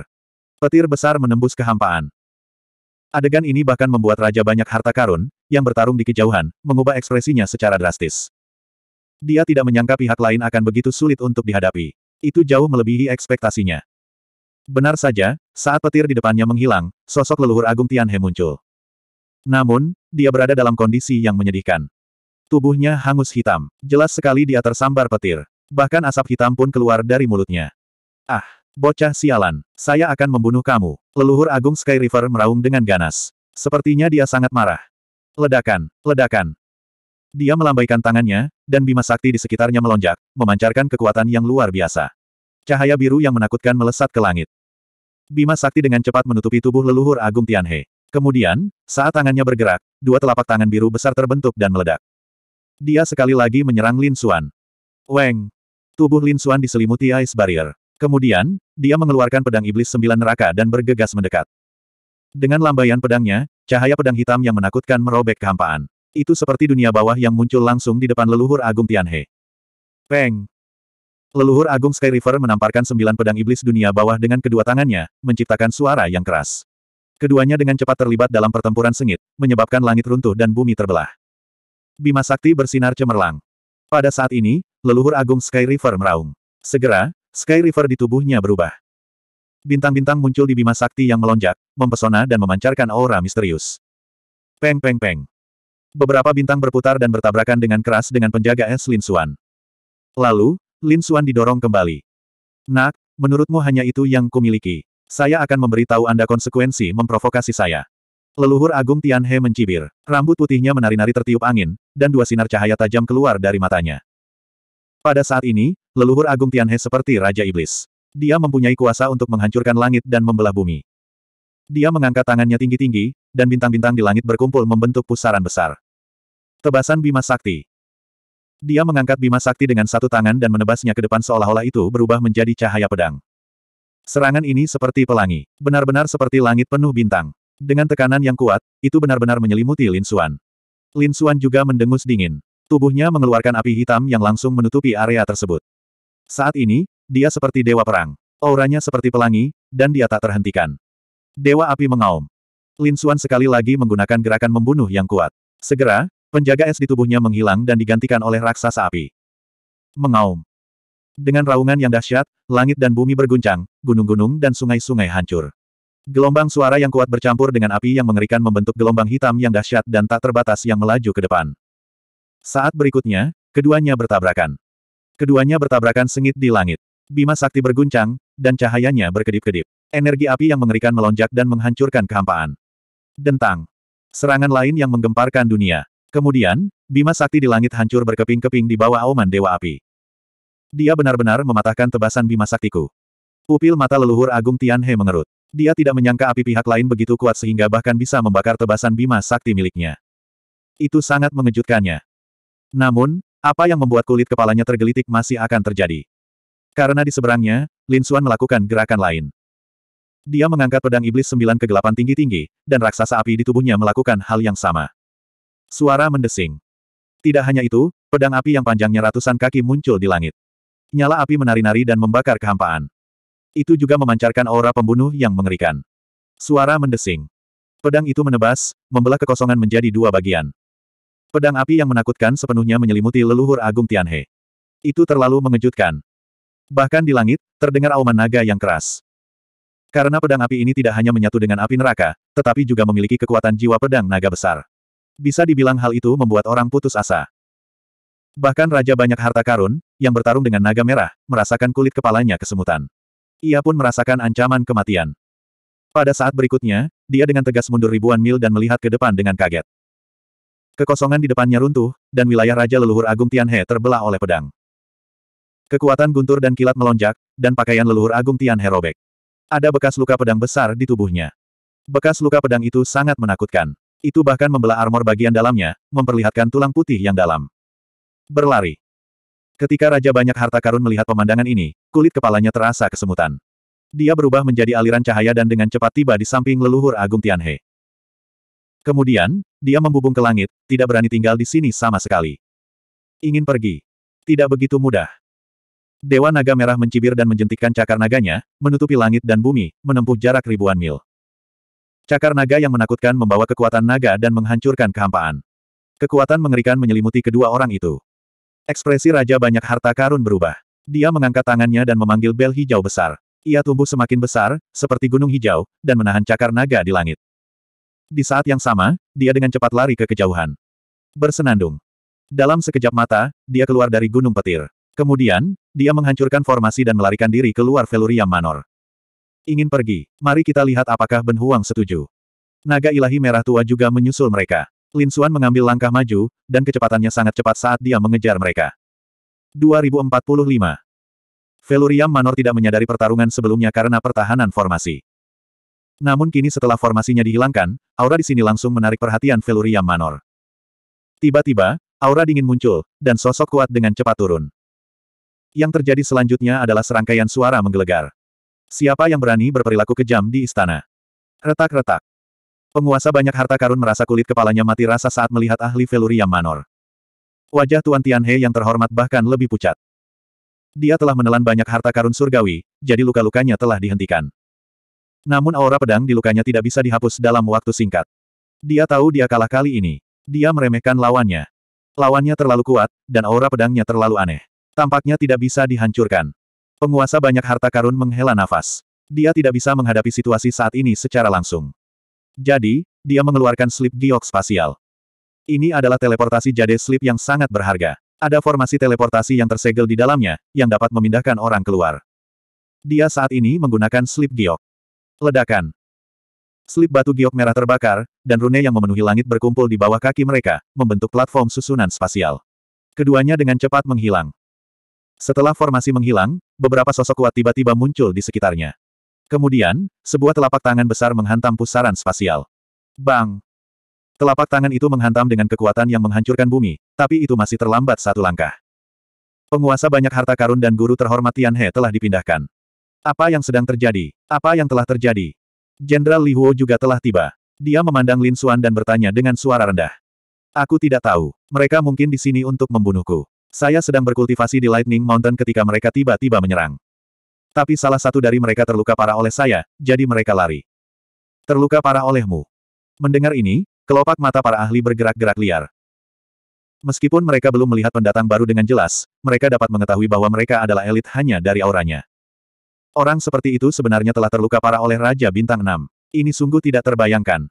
Petir besar menembus kehampaan. Adegan ini bahkan membuat raja banyak harta karun, yang bertarung di kejauhan, mengubah ekspresinya secara drastis. Dia tidak menyangka pihak lain akan begitu sulit untuk dihadapi. Itu jauh melebihi ekspektasinya. Benar saja, saat petir di depannya menghilang, sosok leluhur Agung Tianhe muncul. Namun, dia berada dalam kondisi yang menyedihkan. Tubuhnya hangus hitam. Jelas sekali dia tersambar petir. Bahkan asap hitam pun keluar dari mulutnya. Ah, bocah sialan. Saya akan membunuh kamu. Leluhur Agung Sky River meraung dengan ganas. Sepertinya dia sangat marah. Ledakan, ledakan. Dia melambaikan tangannya, dan Bima Sakti di sekitarnya melonjak, memancarkan kekuatan yang luar biasa. Cahaya biru yang menakutkan melesat ke langit. Bima Sakti dengan cepat menutupi tubuh leluhur Agung Tianhe. Kemudian, saat tangannya bergerak, dua telapak tangan biru besar terbentuk dan meledak. Dia sekali lagi menyerang Lin Xuan. Weng! Tubuh Lin Xuan diselimuti ice barrier. Kemudian, dia mengeluarkan pedang iblis sembilan neraka dan bergegas mendekat. Dengan lambaian pedangnya, cahaya pedang hitam yang menakutkan merobek kehampaan. Itu seperti dunia bawah yang muncul langsung di depan leluhur Agung Tianhe. Peng! Leluhur Agung Sky River menamparkan sembilan pedang iblis dunia bawah dengan kedua tangannya, menciptakan suara yang keras. Keduanya dengan cepat terlibat dalam pertempuran sengit, menyebabkan langit runtuh dan bumi terbelah. Bima sakti bersinar cemerlang. Pada saat ini, leluhur agung Sky River meraung. Segera, Sky River di tubuhnya berubah. Bintang-bintang muncul di bima sakti yang melonjak, mempesona dan memancarkan aura misterius. Peng peng peng. Beberapa bintang berputar dan bertabrakan dengan keras dengan penjaga es Lin Suan. Lalu, Lin Suan didorong kembali. Nak, menurutmu hanya itu yang kumiliki? Saya akan memberitahu Anda konsekuensi memprovokasi saya. Leluhur Agung Tianhe mencibir. Rambut putihnya menari-nari tertiup angin, dan dua sinar cahaya tajam keluar dari matanya. Pada saat ini, leluhur Agung Tianhe seperti Raja Iblis. Dia mempunyai kuasa untuk menghancurkan langit dan membelah bumi. Dia mengangkat tangannya tinggi-tinggi, dan bintang-bintang di langit berkumpul membentuk pusaran besar. Tebasan Bima Sakti Dia mengangkat Bima Sakti dengan satu tangan dan menebasnya ke depan seolah-olah itu berubah menjadi cahaya pedang. Serangan ini seperti pelangi, benar-benar seperti langit penuh bintang. Dengan tekanan yang kuat, itu benar-benar menyelimuti Lin Xuan. Lin Xuan juga mendengus dingin. Tubuhnya mengeluarkan api hitam yang langsung menutupi area tersebut. Saat ini, dia seperti dewa perang. Auranya seperti pelangi, dan dia tak terhentikan. Dewa api mengaum. Lin Xuan sekali lagi menggunakan gerakan membunuh yang kuat. Segera, penjaga es di tubuhnya menghilang dan digantikan oleh raksasa api. Mengaum. Dengan raungan yang dahsyat, langit dan bumi berguncang, gunung-gunung dan sungai-sungai hancur. Gelombang suara yang kuat bercampur dengan api yang mengerikan membentuk gelombang hitam yang dahsyat dan tak terbatas yang melaju ke depan. Saat berikutnya, keduanya bertabrakan. Keduanya bertabrakan sengit di langit. Bima sakti berguncang, dan cahayanya berkedip-kedip. Energi api yang mengerikan melonjak dan menghancurkan kehampaan. Dentang. Serangan lain yang menggemparkan dunia. Kemudian, Bima sakti di langit hancur berkeping-keping di bawah auman Dewa Api. Dia benar-benar mematahkan tebasan Bima saktiku. Pupil mata leluhur Agung Tianhe mengerut. Dia tidak menyangka api pihak lain begitu kuat sehingga bahkan bisa membakar tebasan bima sakti miliknya. Itu sangat mengejutkannya. Namun, apa yang membuat kulit kepalanya tergelitik masih akan terjadi. Karena di seberangnya, Lin Xuan melakukan gerakan lain. Dia mengangkat pedang iblis sembilan kegelapan tinggi-tinggi, dan raksasa api di tubuhnya melakukan hal yang sama. Suara mendesing. Tidak hanya itu, pedang api yang panjangnya ratusan kaki muncul di langit. Nyala api menari-nari dan membakar kehampaan. Itu juga memancarkan aura pembunuh yang mengerikan. Suara mendesing. Pedang itu menebas, membelah kekosongan menjadi dua bagian. Pedang api yang menakutkan sepenuhnya menyelimuti leluhur Agung Tianhe. Itu terlalu mengejutkan. Bahkan di langit, terdengar auman naga yang keras. Karena pedang api ini tidak hanya menyatu dengan api neraka, tetapi juga memiliki kekuatan jiwa pedang naga besar. Bisa dibilang hal itu membuat orang putus asa. Bahkan raja banyak harta karun, yang bertarung dengan naga merah, merasakan kulit kepalanya kesemutan. Ia pun merasakan ancaman kematian. Pada saat berikutnya, dia dengan tegas mundur ribuan mil dan melihat ke depan dengan kaget. Kekosongan di depannya runtuh, dan wilayah Raja Leluhur Agung Tianhe terbelah oleh pedang. Kekuatan guntur dan kilat melonjak, dan pakaian leluhur Agung Tianhe robek. Ada bekas luka pedang besar di tubuhnya. Bekas luka pedang itu sangat menakutkan. Itu bahkan membelah armor bagian dalamnya, memperlihatkan tulang putih yang dalam. Berlari. Ketika Raja Banyak Harta Karun melihat pemandangan ini, kulit kepalanya terasa kesemutan. Dia berubah menjadi aliran cahaya dan dengan cepat tiba di samping leluhur Agung Tianhe. Kemudian, dia membubung ke langit, tidak berani tinggal di sini sama sekali. Ingin pergi. Tidak begitu mudah. Dewa Naga Merah mencibir dan menjentikkan cakar naganya, menutupi langit dan bumi, menempuh jarak ribuan mil. Cakar naga yang menakutkan membawa kekuatan naga dan menghancurkan kehampaan. Kekuatan mengerikan menyelimuti kedua orang itu. Ekspresi raja banyak harta karun berubah. Dia mengangkat tangannya dan memanggil bel hijau besar. Ia tumbuh semakin besar, seperti gunung hijau, dan menahan cakar naga di langit. Di saat yang sama, dia dengan cepat lari ke kejauhan. Bersenandung. Dalam sekejap mata, dia keluar dari gunung petir. Kemudian, dia menghancurkan formasi dan melarikan diri keluar Veluria Manor. Ingin pergi, mari kita lihat apakah Ben Huang setuju. Naga ilahi merah tua juga menyusul mereka. Lin Xuan mengambil langkah maju, dan kecepatannya sangat cepat saat dia mengejar mereka. 2045 Veluriam Manor tidak menyadari pertarungan sebelumnya karena pertahanan formasi. Namun kini setelah formasinya dihilangkan, aura di sini langsung menarik perhatian Veluriam Manor. Tiba-tiba, aura dingin muncul, dan sosok kuat dengan cepat turun. Yang terjadi selanjutnya adalah serangkaian suara menggelegar. Siapa yang berani berperilaku kejam di istana? Retak-retak. Penguasa banyak harta karun merasa kulit kepalanya mati rasa saat melihat ahli Veluria Manor. Wajah Tuan Tianhe yang terhormat bahkan lebih pucat. Dia telah menelan banyak harta karun surgawi, jadi luka-lukanya telah dihentikan. Namun aura pedang di lukanya tidak bisa dihapus dalam waktu singkat. Dia tahu dia kalah kali ini. Dia meremehkan lawannya. Lawannya terlalu kuat, dan aura pedangnya terlalu aneh. Tampaknya tidak bisa dihancurkan. Penguasa banyak harta karun menghela nafas. Dia tidak bisa menghadapi situasi saat ini secara langsung. Jadi, dia mengeluarkan slip giok spasial. Ini adalah teleportasi jade slip yang sangat berharga. Ada formasi teleportasi yang tersegel di dalamnya, yang dapat memindahkan orang keluar. Dia saat ini menggunakan slip giok. Ledakan. Slip batu giok merah terbakar, dan rune yang memenuhi langit berkumpul di bawah kaki mereka, membentuk platform susunan spasial. Keduanya dengan cepat menghilang. Setelah formasi menghilang, beberapa sosok kuat tiba-tiba muncul di sekitarnya. Kemudian, sebuah telapak tangan besar menghantam pusaran spasial. Bang! Telapak tangan itu menghantam dengan kekuatan yang menghancurkan bumi, tapi itu masih terlambat satu langkah. Penguasa banyak harta karun dan guru terhormat Tianhe He telah dipindahkan. Apa yang sedang terjadi? Apa yang telah terjadi? Jenderal Li Huo juga telah tiba. Dia memandang Lin Xuan dan bertanya dengan suara rendah. Aku tidak tahu. Mereka mungkin di sini untuk membunuhku. Saya sedang berkultivasi di Lightning Mountain ketika mereka tiba-tiba menyerang. Tapi salah satu dari mereka terluka parah oleh saya, jadi mereka lari. Terluka parah olehmu. Mendengar ini, kelopak mata para ahli bergerak-gerak liar. Meskipun mereka belum melihat pendatang baru dengan jelas, mereka dapat mengetahui bahwa mereka adalah elit hanya dari auranya. Orang seperti itu sebenarnya telah terluka parah oleh Raja Bintang 6. Ini sungguh tidak terbayangkan.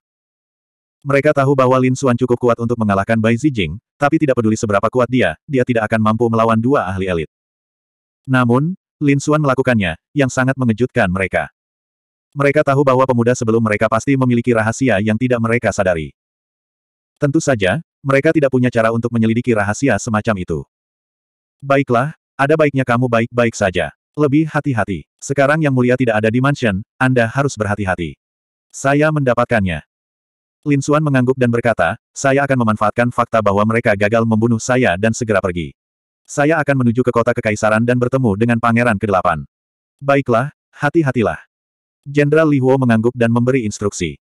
Mereka tahu bahwa Lin Suan cukup kuat untuk mengalahkan Bai Zijing, tapi tidak peduli seberapa kuat dia, dia tidak akan mampu melawan dua ahli elit. Namun, Lin Xuan melakukannya, yang sangat mengejutkan mereka. Mereka tahu bahwa pemuda sebelum mereka pasti memiliki rahasia yang tidak mereka sadari. Tentu saja, mereka tidak punya cara untuk menyelidiki rahasia semacam itu. Baiklah, ada baiknya kamu baik-baik saja. Lebih hati-hati. Sekarang yang mulia tidak ada di mansion, Anda harus berhati-hati. Saya mendapatkannya. Lin Xuan mengangguk dan berkata, saya akan memanfaatkan fakta bahwa mereka gagal membunuh saya dan segera pergi. Saya akan menuju ke kota kekaisaran dan bertemu dengan pangeran ke-8. Baiklah, hati-hatilah. Jenderal Li Huo mengangguk dan memberi instruksi.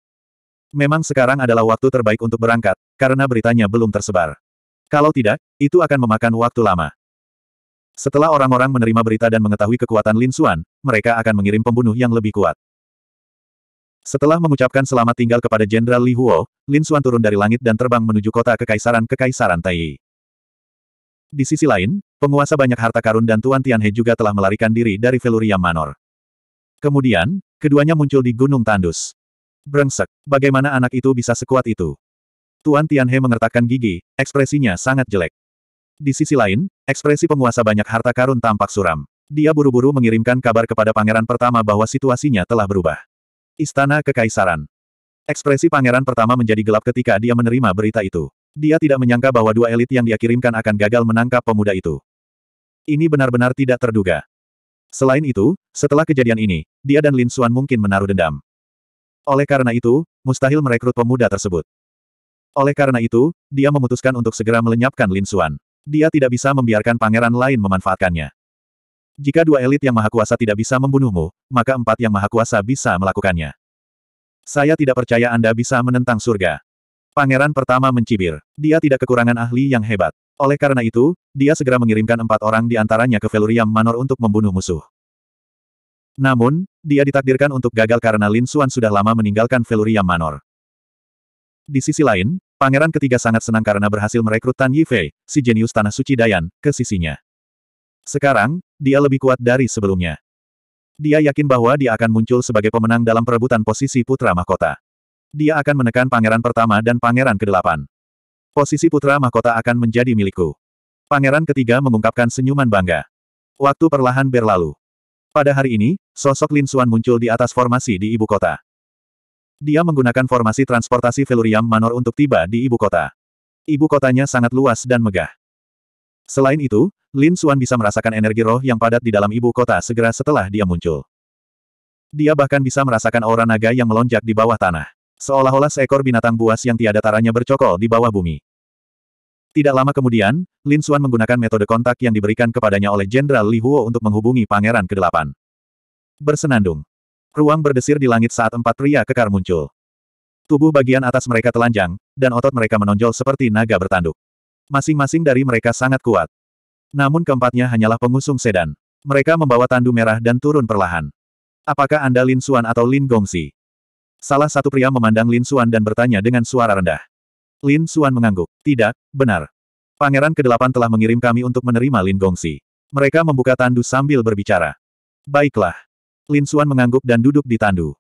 Memang sekarang adalah waktu terbaik untuk berangkat, karena beritanya belum tersebar. Kalau tidak, itu akan memakan waktu lama. Setelah orang-orang menerima berita dan mengetahui kekuatan Lin Xuan, mereka akan mengirim pembunuh yang lebih kuat. Setelah mengucapkan selamat tinggal kepada Jenderal Li Huo, Lin Xuan turun dari langit dan terbang menuju kota Kekaisaran-Kekaisaran Taiyi. Di sisi lain, penguasa banyak harta karun dan Tuan Tianhe juga telah melarikan diri dari Veluria Manor. Kemudian, keduanya muncul di Gunung Tandus. Brengsek, bagaimana anak itu bisa sekuat itu? Tuan Tianhe mengertakkan gigi, ekspresinya sangat jelek. Di sisi lain, ekspresi penguasa banyak harta karun tampak suram. Dia buru-buru mengirimkan kabar kepada pangeran pertama bahwa situasinya telah berubah. Istana Kekaisaran. Ekspresi pangeran pertama menjadi gelap ketika dia menerima berita itu. Dia tidak menyangka bahwa dua elit yang dia kirimkan akan gagal menangkap pemuda itu. Ini benar-benar tidak terduga. Selain itu, setelah kejadian ini, dia dan Lin Xuan mungkin menaruh dendam. Oleh karena itu, mustahil merekrut pemuda tersebut. Oleh karena itu, dia memutuskan untuk segera melenyapkan Lin Xuan. Dia tidak bisa membiarkan pangeran lain memanfaatkannya. Jika dua elit yang maha kuasa tidak bisa membunuhmu, maka empat yang maha kuasa bisa melakukannya. Saya tidak percaya Anda bisa menentang surga. Pangeran pertama mencibir. Dia tidak kekurangan ahli yang hebat. Oleh karena itu, dia segera mengirimkan empat orang di antaranya ke Veluriam Manor untuk membunuh musuh. Namun, dia ditakdirkan untuk gagal karena Lin Suan sudah lama meninggalkan Veluriam Manor. Di sisi lain, pangeran ketiga sangat senang karena berhasil merekrut Tan Yifei, si jenius Tanah Suci Dayan, ke sisinya. Sekarang, dia lebih kuat dari sebelumnya. Dia yakin bahwa dia akan muncul sebagai pemenang dalam perebutan posisi putra mahkota. Dia akan menekan pangeran pertama dan pangeran kedelapan. Posisi putra mahkota akan menjadi milikku. Pangeran ketiga mengungkapkan senyuman bangga. Waktu perlahan berlalu. Pada hari ini, sosok Lin Xuan muncul di atas formasi di ibu kota. Dia menggunakan formasi transportasi Veluriam Manor untuk tiba di ibu kota. Ibu kotanya sangat luas dan megah. Selain itu, Lin Xuan bisa merasakan energi roh yang padat di dalam ibu kota segera setelah dia muncul. Dia bahkan bisa merasakan aura naga yang melonjak di bawah tanah. Seolah-olah seekor binatang buas yang tiada taranya bercokol di bawah bumi. Tidak lama kemudian, Lin Xuan menggunakan metode kontak yang diberikan kepadanya oleh Jenderal Li Huo untuk menghubungi Pangeran ke-8. Bersenandung. Ruang berdesir di langit saat empat pria kekar muncul. Tubuh bagian atas mereka telanjang, dan otot mereka menonjol seperti naga bertanduk. Masing-masing dari mereka sangat kuat. Namun keempatnya hanyalah pengusung sedan. Mereka membawa tandu merah dan turun perlahan. Apakah Anda Lin Xuan atau Lin Gongsi? Salah satu pria memandang Lin Xuan dan bertanya dengan suara rendah. Lin Xuan mengangguk. Tidak, benar. Pangeran ke-8 telah mengirim kami untuk menerima Lin Gongsi. Mereka membuka tandu sambil berbicara. Baiklah. Lin Xuan mengangguk dan duduk di tandu.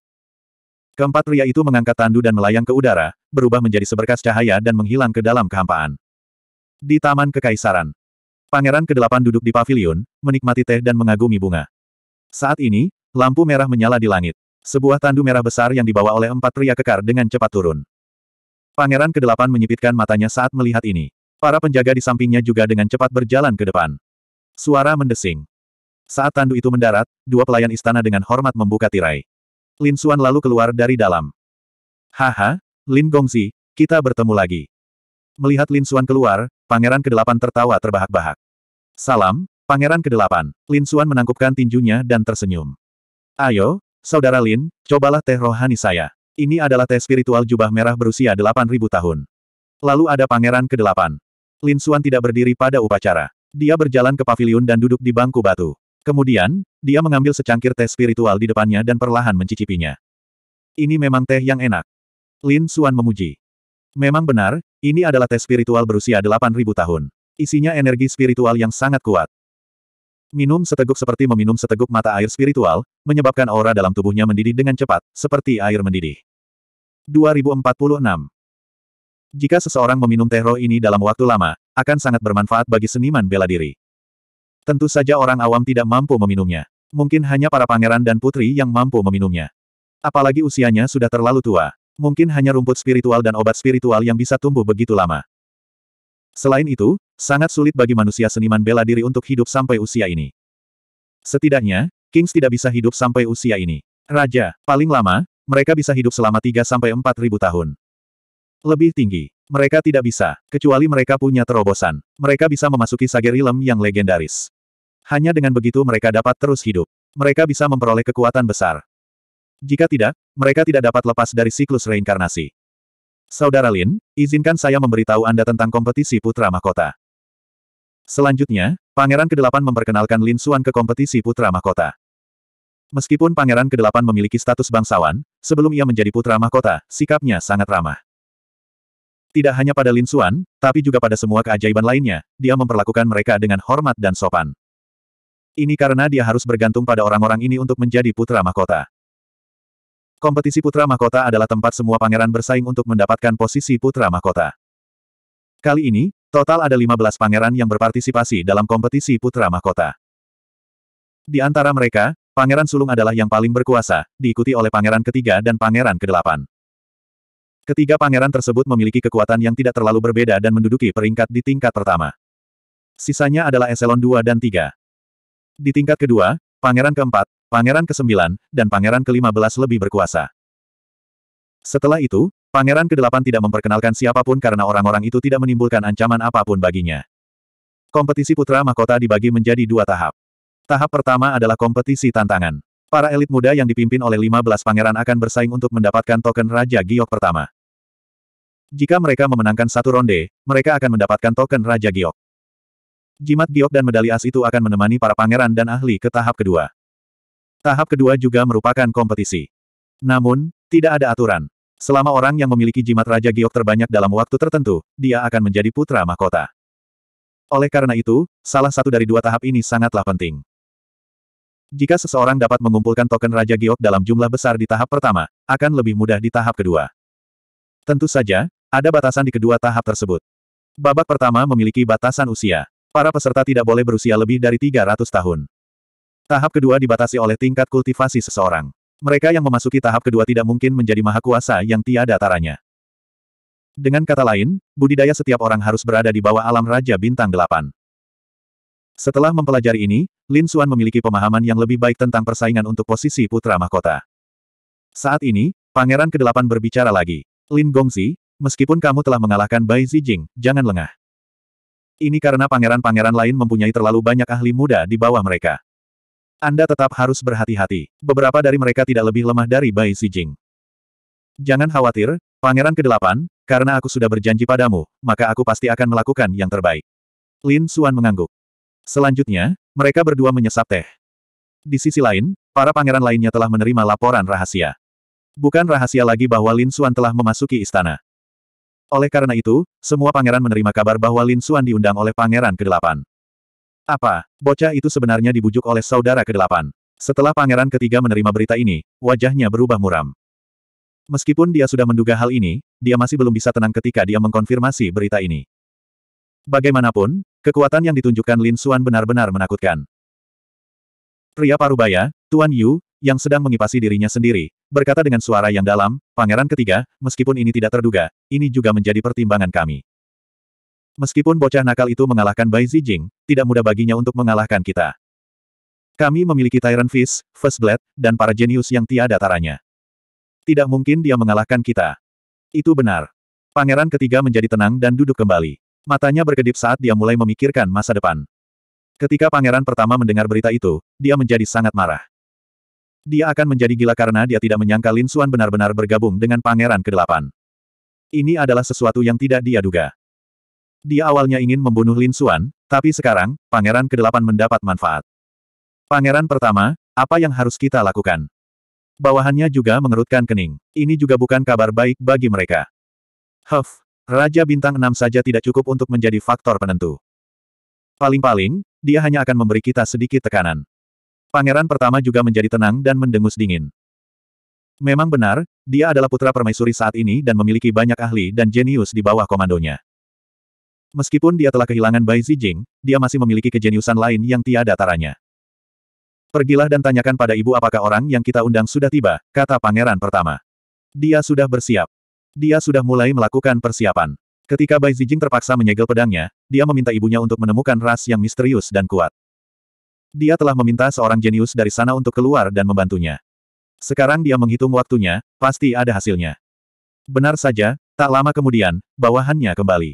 Keempat pria itu mengangkat tandu dan melayang ke udara, berubah menjadi seberkas cahaya dan menghilang ke dalam kehampaan. Di Taman Kekaisaran. Pangeran ke-8 duduk di pavilion, menikmati teh dan mengagumi bunga. Saat ini, lampu merah menyala di langit. Sebuah tandu merah besar yang dibawa oleh empat pria kekar dengan cepat turun. Pangeran kedelapan menyipitkan matanya saat melihat ini. Para penjaga di sampingnya juga dengan cepat berjalan ke depan. Suara mendesing. Saat tandu itu mendarat, dua pelayan istana dengan hormat membuka tirai. Lin Xuan lalu keluar dari dalam. Haha, Lin Gongzi, kita bertemu lagi. Melihat Lin Xuan keluar, pangeran kedelapan tertawa terbahak-bahak. Salam, pangeran kedelapan. Lin Xuan menangkupkan tinjunya dan tersenyum. Ayo, Saudara Lin, cobalah teh rohani saya. Ini adalah teh spiritual jubah merah berusia 8.000 tahun. Lalu ada pangeran ke-8. Lin Suan tidak berdiri pada upacara. Dia berjalan ke pavilion dan duduk di bangku batu. Kemudian, dia mengambil secangkir teh spiritual di depannya dan perlahan mencicipinya. Ini memang teh yang enak. Lin Suan memuji. Memang benar, ini adalah teh spiritual berusia 8.000 tahun. Isinya energi spiritual yang sangat kuat. Minum seteguk seperti meminum seteguk mata air spiritual, menyebabkan aura dalam tubuhnya mendidih dengan cepat, seperti air mendidih. 2046 Jika seseorang meminum teh roh ini dalam waktu lama, akan sangat bermanfaat bagi seniman bela diri. Tentu saja orang awam tidak mampu meminumnya. Mungkin hanya para pangeran dan putri yang mampu meminumnya. Apalagi usianya sudah terlalu tua. Mungkin hanya rumput spiritual dan obat spiritual yang bisa tumbuh begitu lama. Selain itu, sangat sulit bagi manusia seniman bela diri untuk hidup sampai usia ini. Setidaknya, Kings tidak bisa hidup sampai usia ini. Raja, paling lama, mereka bisa hidup selama 3-4 ribu tahun. Lebih tinggi, mereka tidak bisa, kecuali mereka punya terobosan. Mereka bisa memasuki Sagerilem yang legendaris. Hanya dengan begitu mereka dapat terus hidup. Mereka bisa memperoleh kekuatan besar. Jika tidak, mereka tidak dapat lepas dari siklus reinkarnasi. Saudara Lin, izinkan saya memberitahu Anda tentang kompetisi Putra Mahkota. Selanjutnya, Pangeran ke-8 memperkenalkan Lin Xuan ke kompetisi Putra Mahkota. Meskipun Pangeran ke-8 memiliki status bangsawan, sebelum ia menjadi Putra Mahkota, sikapnya sangat ramah. Tidak hanya pada Lin Xuan, tapi juga pada semua keajaiban lainnya, dia memperlakukan mereka dengan hormat dan sopan. Ini karena dia harus bergantung pada orang-orang ini untuk menjadi putra mahkota. Kompetisi Putra Mahkota adalah tempat semua pangeran bersaing untuk mendapatkan posisi Putra Mahkota. Kali ini, total ada 15 pangeran yang berpartisipasi dalam kompetisi Putra Mahkota. Di antara mereka, Pangeran Sulung adalah yang paling berkuasa, diikuti oleh Pangeran ketiga dan Pangeran kedelapan. Ketiga pangeran tersebut memiliki kekuatan yang tidak terlalu berbeda dan menduduki peringkat di tingkat pertama. Sisanya adalah eselon 2 dan 3. Di tingkat kedua, pangeran keempat, Pangeran ke-9, dan Pangeran ke-15 lebih berkuasa. Setelah itu, Pangeran ke-8 tidak memperkenalkan siapapun karena orang-orang itu tidak menimbulkan ancaman apapun baginya. Kompetisi putra mahkota dibagi menjadi dua tahap. Tahap pertama adalah kompetisi tantangan. Para elit muda yang dipimpin oleh 15 pangeran akan bersaing untuk mendapatkan token Raja Giok pertama. Jika mereka memenangkan satu ronde, mereka akan mendapatkan token Raja Giok. Jimat Giok dan medali as itu akan menemani para pangeran dan ahli ke tahap kedua. Tahap kedua juga merupakan kompetisi. Namun, tidak ada aturan. Selama orang yang memiliki jimat Raja Giok terbanyak dalam waktu tertentu, dia akan menjadi putra mahkota. Oleh karena itu, salah satu dari dua tahap ini sangatlah penting. Jika seseorang dapat mengumpulkan token Raja Giok dalam jumlah besar di tahap pertama, akan lebih mudah di tahap kedua. Tentu saja, ada batasan di kedua tahap tersebut. Babak pertama memiliki batasan usia. Para peserta tidak boleh berusia lebih dari 300 tahun. Tahap kedua dibatasi oleh tingkat kultivasi seseorang. Mereka yang memasuki tahap kedua tidak mungkin menjadi maha kuasa yang tiada taranya. Dengan kata lain, budidaya setiap orang harus berada di bawah alam Raja Bintang Delapan. Setelah mempelajari ini, Lin Xuan memiliki pemahaman yang lebih baik tentang persaingan untuk posisi putra mahkota. Saat ini, Pangeran Kedelapan berbicara lagi. Lin Gongzi, meskipun kamu telah mengalahkan Bai Zijing, jangan lengah. Ini karena pangeran-pangeran lain mempunyai terlalu banyak ahli muda di bawah mereka. Anda tetap harus berhati-hati. Beberapa dari mereka tidak lebih lemah dari Bai Xijing. Jangan khawatir, Pangeran ke-8, karena aku sudah berjanji padamu, maka aku pasti akan melakukan yang terbaik. Lin Suan mengangguk. Selanjutnya, mereka berdua menyesap teh. Di sisi lain, para pangeran lainnya telah menerima laporan rahasia. Bukan rahasia lagi bahwa Lin Suan telah memasuki istana. Oleh karena itu, semua pangeran menerima kabar bahwa Lin Suan diundang oleh pangeran ke-8. Apa, bocah itu sebenarnya dibujuk oleh saudara ke-8. Setelah pangeran ketiga menerima berita ini, wajahnya berubah muram. Meskipun dia sudah menduga hal ini, dia masih belum bisa tenang ketika dia mengkonfirmasi berita ini. Bagaimanapun, kekuatan yang ditunjukkan Lin Xuan benar-benar menakutkan. Pria parubaya, Tuan Yu, yang sedang mengipasi dirinya sendiri, berkata dengan suara yang dalam, Pangeran ketiga, meskipun ini tidak terduga, ini juga menjadi pertimbangan kami. Meskipun bocah nakal itu mengalahkan Bai Zijing, tidak mudah baginya untuk mengalahkan kita. Kami memiliki Tyrant Fist, First Blade, dan para jenius yang tiada taranya. Tidak mungkin dia mengalahkan kita. Itu benar. Pangeran ketiga menjadi tenang dan duduk kembali. Matanya berkedip saat dia mulai memikirkan masa depan. Ketika pangeran pertama mendengar berita itu, dia menjadi sangat marah. Dia akan menjadi gila karena dia tidak menyangka Lin Xuan benar-benar bergabung dengan pangeran ke-8. Ini adalah sesuatu yang tidak dia duga. Dia awalnya ingin membunuh Lin Xuan, tapi sekarang, pangeran kedelapan mendapat manfaat. Pangeran pertama, apa yang harus kita lakukan? Bawahannya juga mengerutkan kening. Ini juga bukan kabar baik bagi mereka. Huff, Raja Bintang 6 saja tidak cukup untuk menjadi faktor penentu. Paling-paling, dia hanya akan memberi kita sedikit tekanan. Pangeran pertama juga menjadi tenang dan mendengus dingin. Memang benar, dia adalah putra permaisuri saat ini dan memiliki banyak ahli dan jenius di bawah komandonya. Meskipun dia telah kehilangan Bai Zijing, dia masih memiliki kejeniusan lain yang tiada taranya. Pergilah dan tanyakan pada ibu apakah orang yang kita undang sudah tiba, kata pangeran pertama. Dia sudah bersiap. Dia sudah mulai melakukan persiapan. Ketika Bai Zijing terpaksa menyegel pedangnya, dia meminta ibunya untuk menemukan ras yang misterius dan kuat. Dia telah meminta seorang jenius dari sana untuk keluar dan membantunya. Sekarang dia menghitung waktunya, pasti ada hasilnya. Benar saja, tak lama kemudian, bawahannya kembali.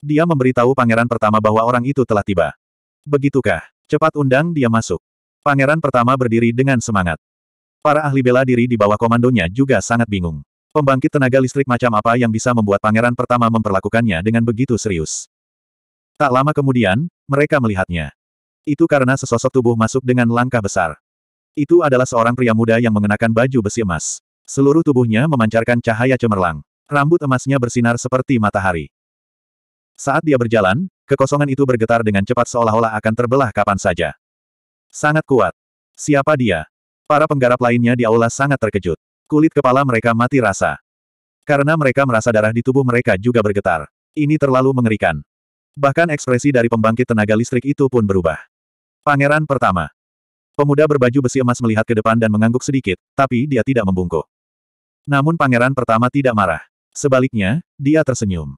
Dia memberitahu pangeran pertama bahwa orang itu telah tiba. Begitukah? Cepat undang dia masuk. Pangeran pertama berdiri dengan semangat. Para ahli bela diri di bawah komandonya juga sangat bingung. Pembangkit tenaga listrik macam apa yang bisa membuat pangeran pertama memperlakukannya dengan begitu serius. Tak lama kemudian, mereka melihatnya. Itu karena sesosok tubuh masuk dengan langkah besar. Itu adalah seorang pria muda yang mengenakan baju besi emas. Seluruh tubuhnya memancarkan cahaya cemerlang. Rambut emasnya bersinar seperti matahari. Saat dia berjalan, kekosongan itu bergetar dengan cepat seolah-olah akan terbelah kapan saja. Sangat kuat. Siapa dia? Para penggarap lainnya di aula sangat terkejut. Kulit kepala mereka mati rasa. Karena mereka merasa darah di tubuh mereka juga bergetar. Ini terlalu mengerikan. Bahkan ekspresi dari pembangkit tenaga listrik itu pun berubah. Pangeran pertama. Pemuda berbaju besi emas melihat ke depan dan mengangguk sedikit, tapi dia tidak membungkuk. Namun pangeran pertama tidak marah. Sebaliknya, dia tersenyum.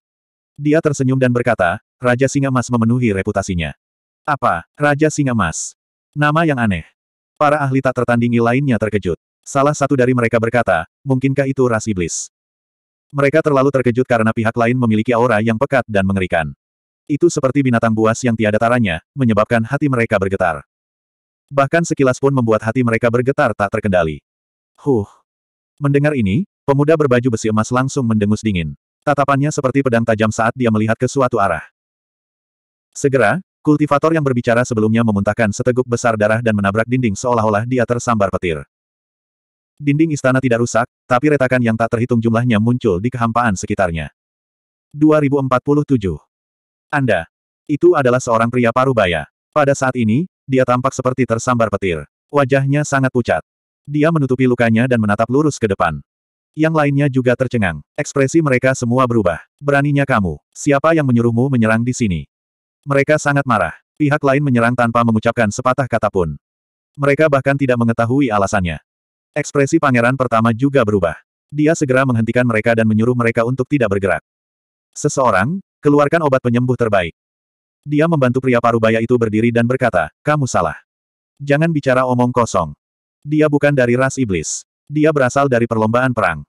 Dia tersenyum dan berkata, Raja Singa Mas memenuhi reputasinya. Apa, Raja Singa Mas? Nama yang aneh. Para ahli tak tertandingi lainnya terkejut. Salah satu dari mereka berkata, mungkinkah itu ras iblis? Mereka terlalu terkejut karena pihak lain memiliki aura yang pekat dan mengerikan. Itu seperti binatang buas yang tiada taranya, menyebabkan hati mereka bergetar. Bahkan sekilas pun membuat hati mereka bergetar tak terkendali. Huh. Mendengar ini, pemuda berbaju besi emas langsung mendengus dingin. Tatapannya seperti pedang tajam saat dia melihat ke suatu arah. Segera, kultivator yang berbicara sebelumnya memuntahkan seteguk besar darah dan menabrak dinding seolah-olah dia tersambar petir. Dinding istana tidak rusak, tapi retakan yang tak terhitung jumlahnya muncul di kehampaan sekitarnya. 2047. Anda. Itu adalah seorang pria parubaya. Pada saat ini, dia tampak seperti tersambar petir. Wajahnya sangat pucat. Dia menutupi lukanya dan menatap lurus ke depan. Yang lainnya juga tercengang. Ekspresi mereka semua berubah. Beraninya kamu. Siapa yang menyuruhmu menyerang di sini? Mereka sangat marah. Pihak lain menyerang tanpa mengucapkan sepatah kata pun. Mereka bahkan tidak mengetahui alasannya. Ekspresi pangeran pertama juga berubah. Dia segera menghentikan mereka dan menyuruh mereka untuk tidak bergerak. Seseorang, keluarkan obat penyembuh terbaik. Dia membantu pria parubaya itu berdiri dan berkata, kamu salah. Jangan bicara omong kosong. Dia bukan dari ras iblis. Dia berasal dari perlombaan perang.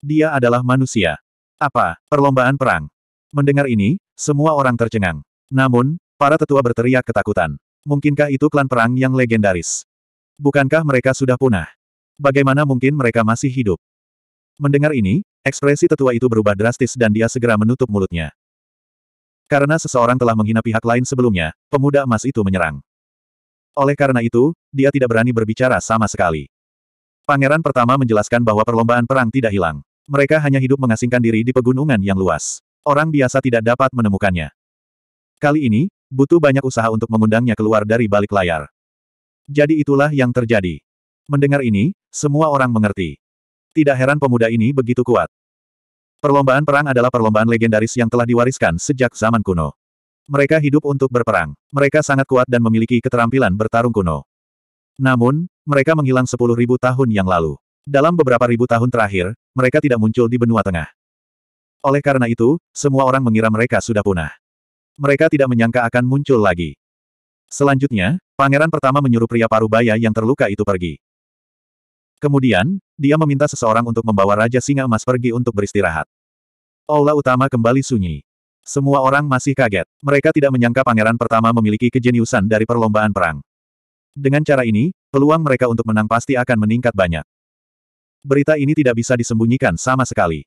Dia adalah manusia. Apa, perlombaan perang? Mendengar ini, semua orang tercengang. Namun, para tetua berteriak ketakutan. Mungkinkah itu klan perang yang legendaris? Bukankah mereka sudah punah? Bagaimana mungkin mereka masih hidup? Mendengar ini, ekspresi tetua itu berubah drastis dan dia segera menutup mulutnya. Karena seseorang telah menghina pihak lain sebelumnya, pemuda emas itu menyerang. Oleh karena itu, dia tidak berani berbicara sama sekali. Pangeran pertama menjelaskan bahwa perlombaan perang tidak hilang. Mereka hanya hidup mengasingkan diri di pegunungan yang luas. Orang biasa tidak dapat menemukannya. Kali ini, butuh banyak usaha untuk mengundangnya keluar dari balik layar. Jadi itulah yang terjadi. Mendengar ini, semua orang mengerti. Tidak heran pemuda ini begitu kuat. Perlombaan perang adalah perlombaan legendaris yang telah diwariskan sejak zaman kuno. Mereka hidup untuk berperang. Mereka sangat kuat dan memiliki keterampilan bertarung kuno. Namun, mereka menghilang 10.000 tahun yang lalu. Dalam beberapa ribu tahun terakhir, mereka tidak muncul di benua tengah. Oleh karena itu, semua orang mengira mereka sudah punah. Mereka tidak menyangka akan muncul lagi. Selanjutnya, pangeran pertama menyuruh pria parubaya yang terluka itu pergi. Kemudian, dia meminta seseorang untuk membawa Raja Singa Emas pergi untuk beristirahat. Aula utama kembali sunyi. Semua orang masih kaget. Mereka tidak menyangka pangeran pertama memiliki kejeniusan dari perlombaan perang. Dengan cara ini, peluang mereka untuk menang pasti akan meningkat banyak. Berita ini tidak bisa disembunyikan sama sekali.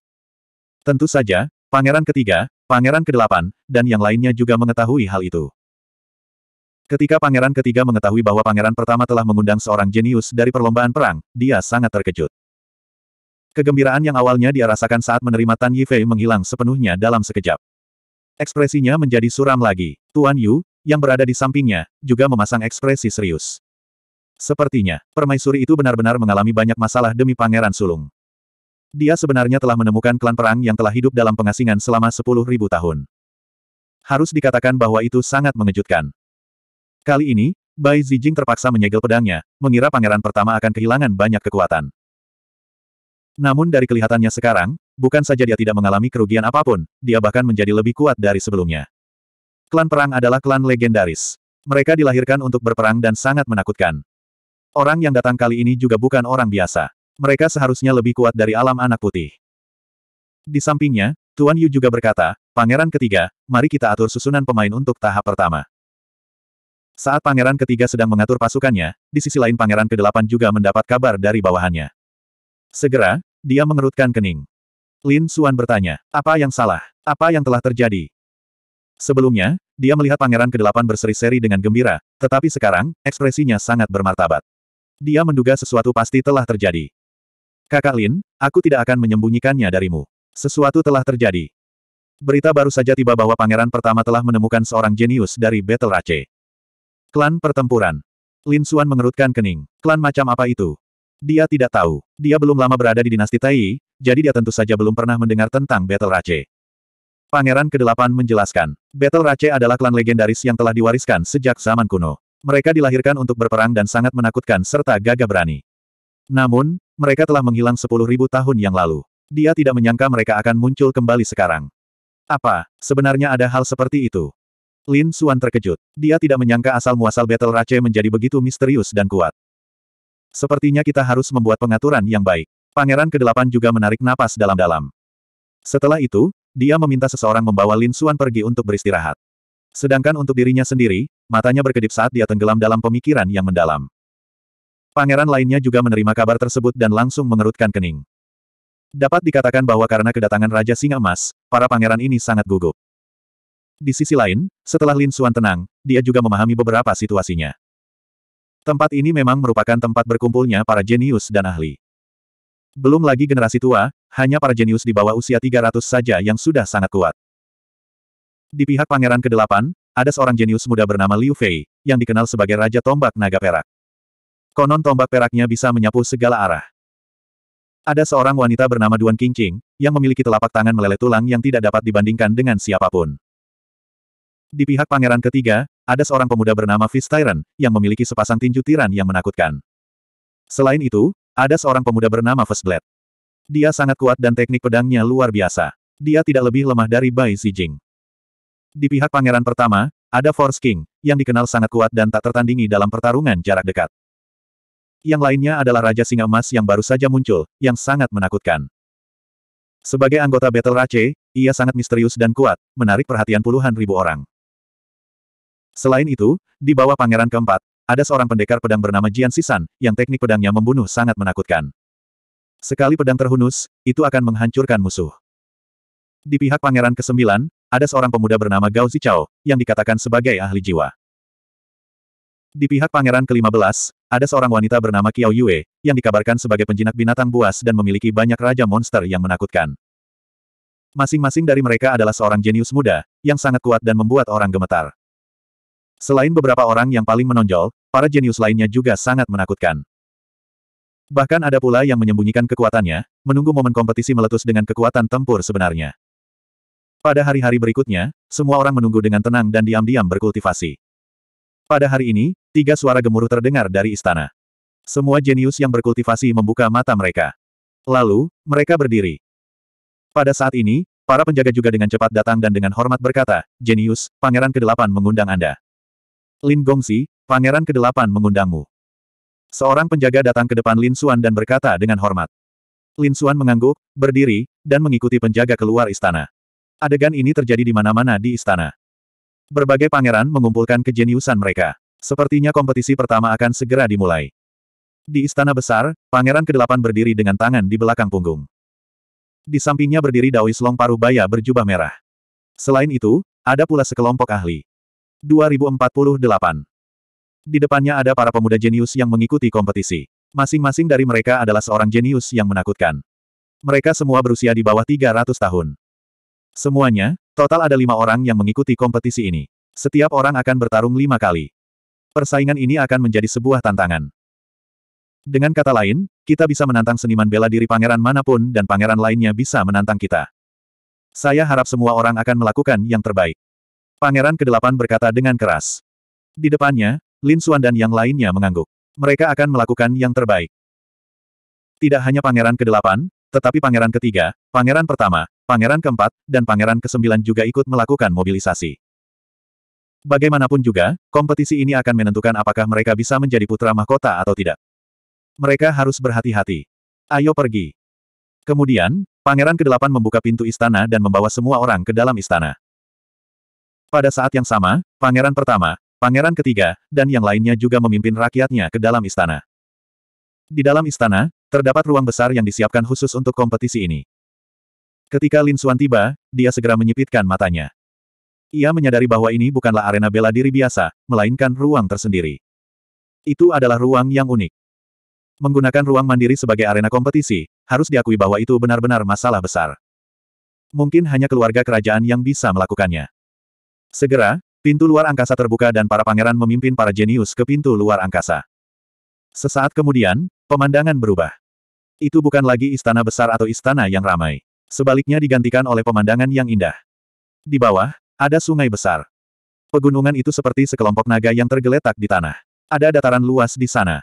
Tentu saja, pangeran ketiga, pangeran kedelapan, dan yang lainnya juga mengetahui hal itu. Ketika pangeran ketiga mengetahui bahwa pangeran pertama telah mengundang seorang jenius dari perlombaan perang, dia sangat terkejut. Kegembiraan yang awalnya dia rasakan saat menerima Tan Yifei menghilang sepenuhnya dalam sekejap. Ekspresinya menjadi suram lagi. Tuan Yu, yang berada di sampingnya, juga memasang ekspresi serius. Sepertinya, permaisuri itu benar-benar mengalami banyak masalah demi Pangeran Sulung. Dia sebenarnya telah menemukan klan perang yang telah hidup dalam pengasingan selama sepuluh ribu tahun. Harus dikatakan bahwa itu sangat mengejutkan. Kali ini, Bai Zijing terpaksa menyegel pedangnya, mengira pangeran pertama akan kehilangan banyak kekuatan. Namun dari kelihatannya sekarang, bukan saja dia tidak mengalami kerugian apapun, dia bahkan menjadi lebih kuat dari sebelumnya. Klan perang adalah klan legendaris. Mereka dilahirkan untuk berperang dan sangat menakutkan. Orang yang datang kali ini juga bukan orang biasa. Mereka seharusnya lebih kuat dari alam anak putih. Di sampingnya, Tuan Yu juga berkata, Pangeran ketiga, mari kita atur susunan pemain untuk tahap pertama. Saat pangeran ketiga sedang mengatur pasukannya, di sisi lain pangeran kedelapan juga mendapat kabar dari bawahannya. Segera, dia mengerutkan kening. Lin Suan bertanya, apa yang salah? Apa yang telah terjadi? Sebelumnya, dia melihat pangeran ke-8 berseri-seri dengan gembira, tetapi sekarang, ekspresinya sangat bermartabat. Dia menduga sesuatu pasti telah terjadi. Kakak Lin, aku tidak akan menyembunyikannya darimu. Sesuatu telah terjadi. Berita baru saja tiba bahwa pangeran pertama telah menemukan seorang jenius dari Battle Rache. Klan pertempuran. Lin Suan mengerutkan kening. Klan macam apa itu? Dia tidak tahu. Dia belum lama berada di dinasti Tai, jadi dia tentu saja belum pernah mendengar tentang Battle Rache. Pangeran ke-8 menjelaskan, Battle Rache adalah klan legendaris yang telah diwariskan sejak zaman kuno. Mereka dilahirkan untuk berperang dan sangat menakutkan serta gagah berani. Namun, mereka telah menghilang 10.000 tahun yang lalu. Dia tidak menyangka mereka akan muncul kembali sekarang. Apa, sebenarnya ada hal seperti itu? Lin Suan terkejut. Dia tidak menyangka asal-muasal Battle Rache menjadi begitu misterius dan kuat. Sepertinya kita harus membuat pengaturan yang baik. Pangeran ke-8 juga menarik napas dalam-dalam. Setelah itu, dia meminta seseorang membawa Lin Suan pergi untuk beristirahat. Sedangkan untuk dirinya sendiri, matanya berkedip saat dia tenggelam dalam pemikiran yang mendalam. Pangeran lainnya juga menerima kabar tersebut dan langsung mengerutkan kening. Dapat dikatakan bahwa karena kedatangan Raja Singa Emas, para pangeran ini sangat gugup. Di sisi lain, setelah Lin Suan tenang, dia juga memahami beberapa situasinya. Tempat ini memang merupakan tempat berkumpulnya para jenius dan ahli. Belum lagi generasi tua, hanya para jenius di bawah usia 300 saja yang sudah sangat kuat. Di pihak pangeran ke-8, ada seorang jenius muda bernama Liu Fei, yang dikenal sebagai Raja Tombak Naga Perak. Konon tombak peraknya bisa menyapu segala arah. Ada seorang wanita bernama Duan Qingqing, yang memiliki telapak tangan meleleh tulang yang tidak dapat dibandingkan dengan siapapun. Di pihak pangeran ketiga, ada seorang pemuda bernama Fist Tyrant, yang memiliki sepasang tinju tiran yang menakutkan. Selain itu, ada seorang pemuda bernama First Blade. Dia sangat kuat dan teknik pedangnya luar biasa. Dia tidak lebih lemah dari Bai Zijing. Di pihak pangeran pertama, ada Force King, yang dikenal sangat kuat dan tak tertandingi dalam pertarungan jarak dekat. Yang lainnya adalah Raja Singa Emas yang baru saja muncul, yang sangat menakutkan. Sebagai anggota Battle Rache, ia sangat misterius dan kuat, menarik perhatian puluhan ribu orang. Selain itu, di bawah pangeran keempat, ada seorang pendekar pedang bernama Jian Sisan, yang teknik pedangnya membunuh sangat menakutkan. Sekali pedang terhunus, itu akan menghancurkan musuh. Di pihak Pangeran ke-9, ada seorang pemuda bernama Gao Zichao, yang dikatakan sebagai ahli jiwa. Di pihak Pangeran ke-15, ada seorang wanita bernama Qiao Yue, yang dikabarkan sebagai penjinak binatang buas dan memiliki banyak raja monster yang menakutkan. Masing-masing dari mereka adalah seorang jenius muda, yang sangat kuat dan membuat orang gemetar. Selain beberapa orang yang paling menonjol, para jenius lainnya juga sangat menakutkan. Bahkan ada pula yang menyembunyikan kekuatannya, menunggu momen kompetisi meletus dengan kekuatan tempur sebenarnya. Pada hari-hari berikutnya, semua orang menunggu dengan tenang dan diam-diam berkultivasi. Pada hari ini, tiga suara gemuruh terdengar dari istana. Semua jenius yang berkultivasi membuka mata mereka. Lalu, mereka berdiri. Pada saat ini, para penjaga juga dengan cepat datang dan dengan hormat berkata, Jenius, Pangeran Kedelapan mengundang Anda. Lin Gongsi, Pangeran Kedelapan mengundangmu. Seorang penjaga datang ke depan Lin Xuan dan berkata dengan hormat. Lin Xuan mengangguk, berdiri, dan mengikuti penjaga keluar istana. Adegan ini terjadi di mana-mana di istana. Berbagai pangeran mengumpulkan kejeniusan mereka. Sepertinya kompetisi pertama akan segera dimulai. Di istana besar, pangeran ke-8 berdiri dengan tangan di belakang punggung. Di sampingnya berdiri Daois Long Parubaya berjubah merah. Selain itu, ada pula sekelompok ahli. 2048 di depannya ada para pemuda jenius yang mengikuti kompetisi. Masing-masing dari mereka adalah seorang jenius yang menakutkan. Mereka semua berusia di bawah 300 tahun. Semuanya, total ada lima orang yang mengikuti kompetisi ini. Setiap orang akan bertarung lima kali. Persaingan ini akan menjadi sebuah tantangan. Dengan kata lain, kita bisa menantang seniman bela diri pangeran manapun dan pangeran lainnya bisa menantang kita. Saya harap semua orang akan melakukan yang terbaik. Pangeran ke-8 berkata dengan keras. Di depannya, Lin Suan dan yang lainnya mengangguk. Mereka akan melakukan yang terbaik. Tidak hanya pangeran ke-8, tetapi pangeran ketiga, pangeran pertama, pangeran keempat, dan pangeran kesembilan juga ikut melakukan mobilisasi. Bagaimanapun juga, kompetisi ini akan menentukan apakah mereka bisa menjadi putra mahkota atau tidak. Mereka harus berhati-hati. Ayo pergi. Kemudian, pangeran ke-8 membuka pintu istana dan membawa semua orang ke dalam istana. Pada saat yang sama, pangeran pertama, pangeran ketiga, dan yang lainnya juga memimpin rakyatnya ke dalam istana. Di dalam istana, terdapat ruang besar yang disiapkan khusus untuk kompetisi ini. Ketika Lin Xuan tiba, dia segera menyipitkan matanya. Ia menyadari bahwa ini bukanlah arena bela diri biasa, melainkan ruang tersendiri. Itu adalah ruang yang unik. Menggunakan ruang mandiri sebagai arena kompetisi, harus diakui bahwa itu benar-benar masalah besar. Mungkin hanya keluarga kerajaan yang bisa melakukannya. Segera, Pintu luar angkasa terbuka dan para pangeran memimpin para jenius ke pintu luar angkasa. Sesaat kemudian, pemandangan berubah. Itu bukan lagi istana besar atau istana yang ramai. Sebaliknya digantikan oleh pemandangan yang indah. Di bawah, ada sungai besar. Pegunungan itu seperti sekelompok naga yang tergeletak di tanah. Ada dataran luas di sana.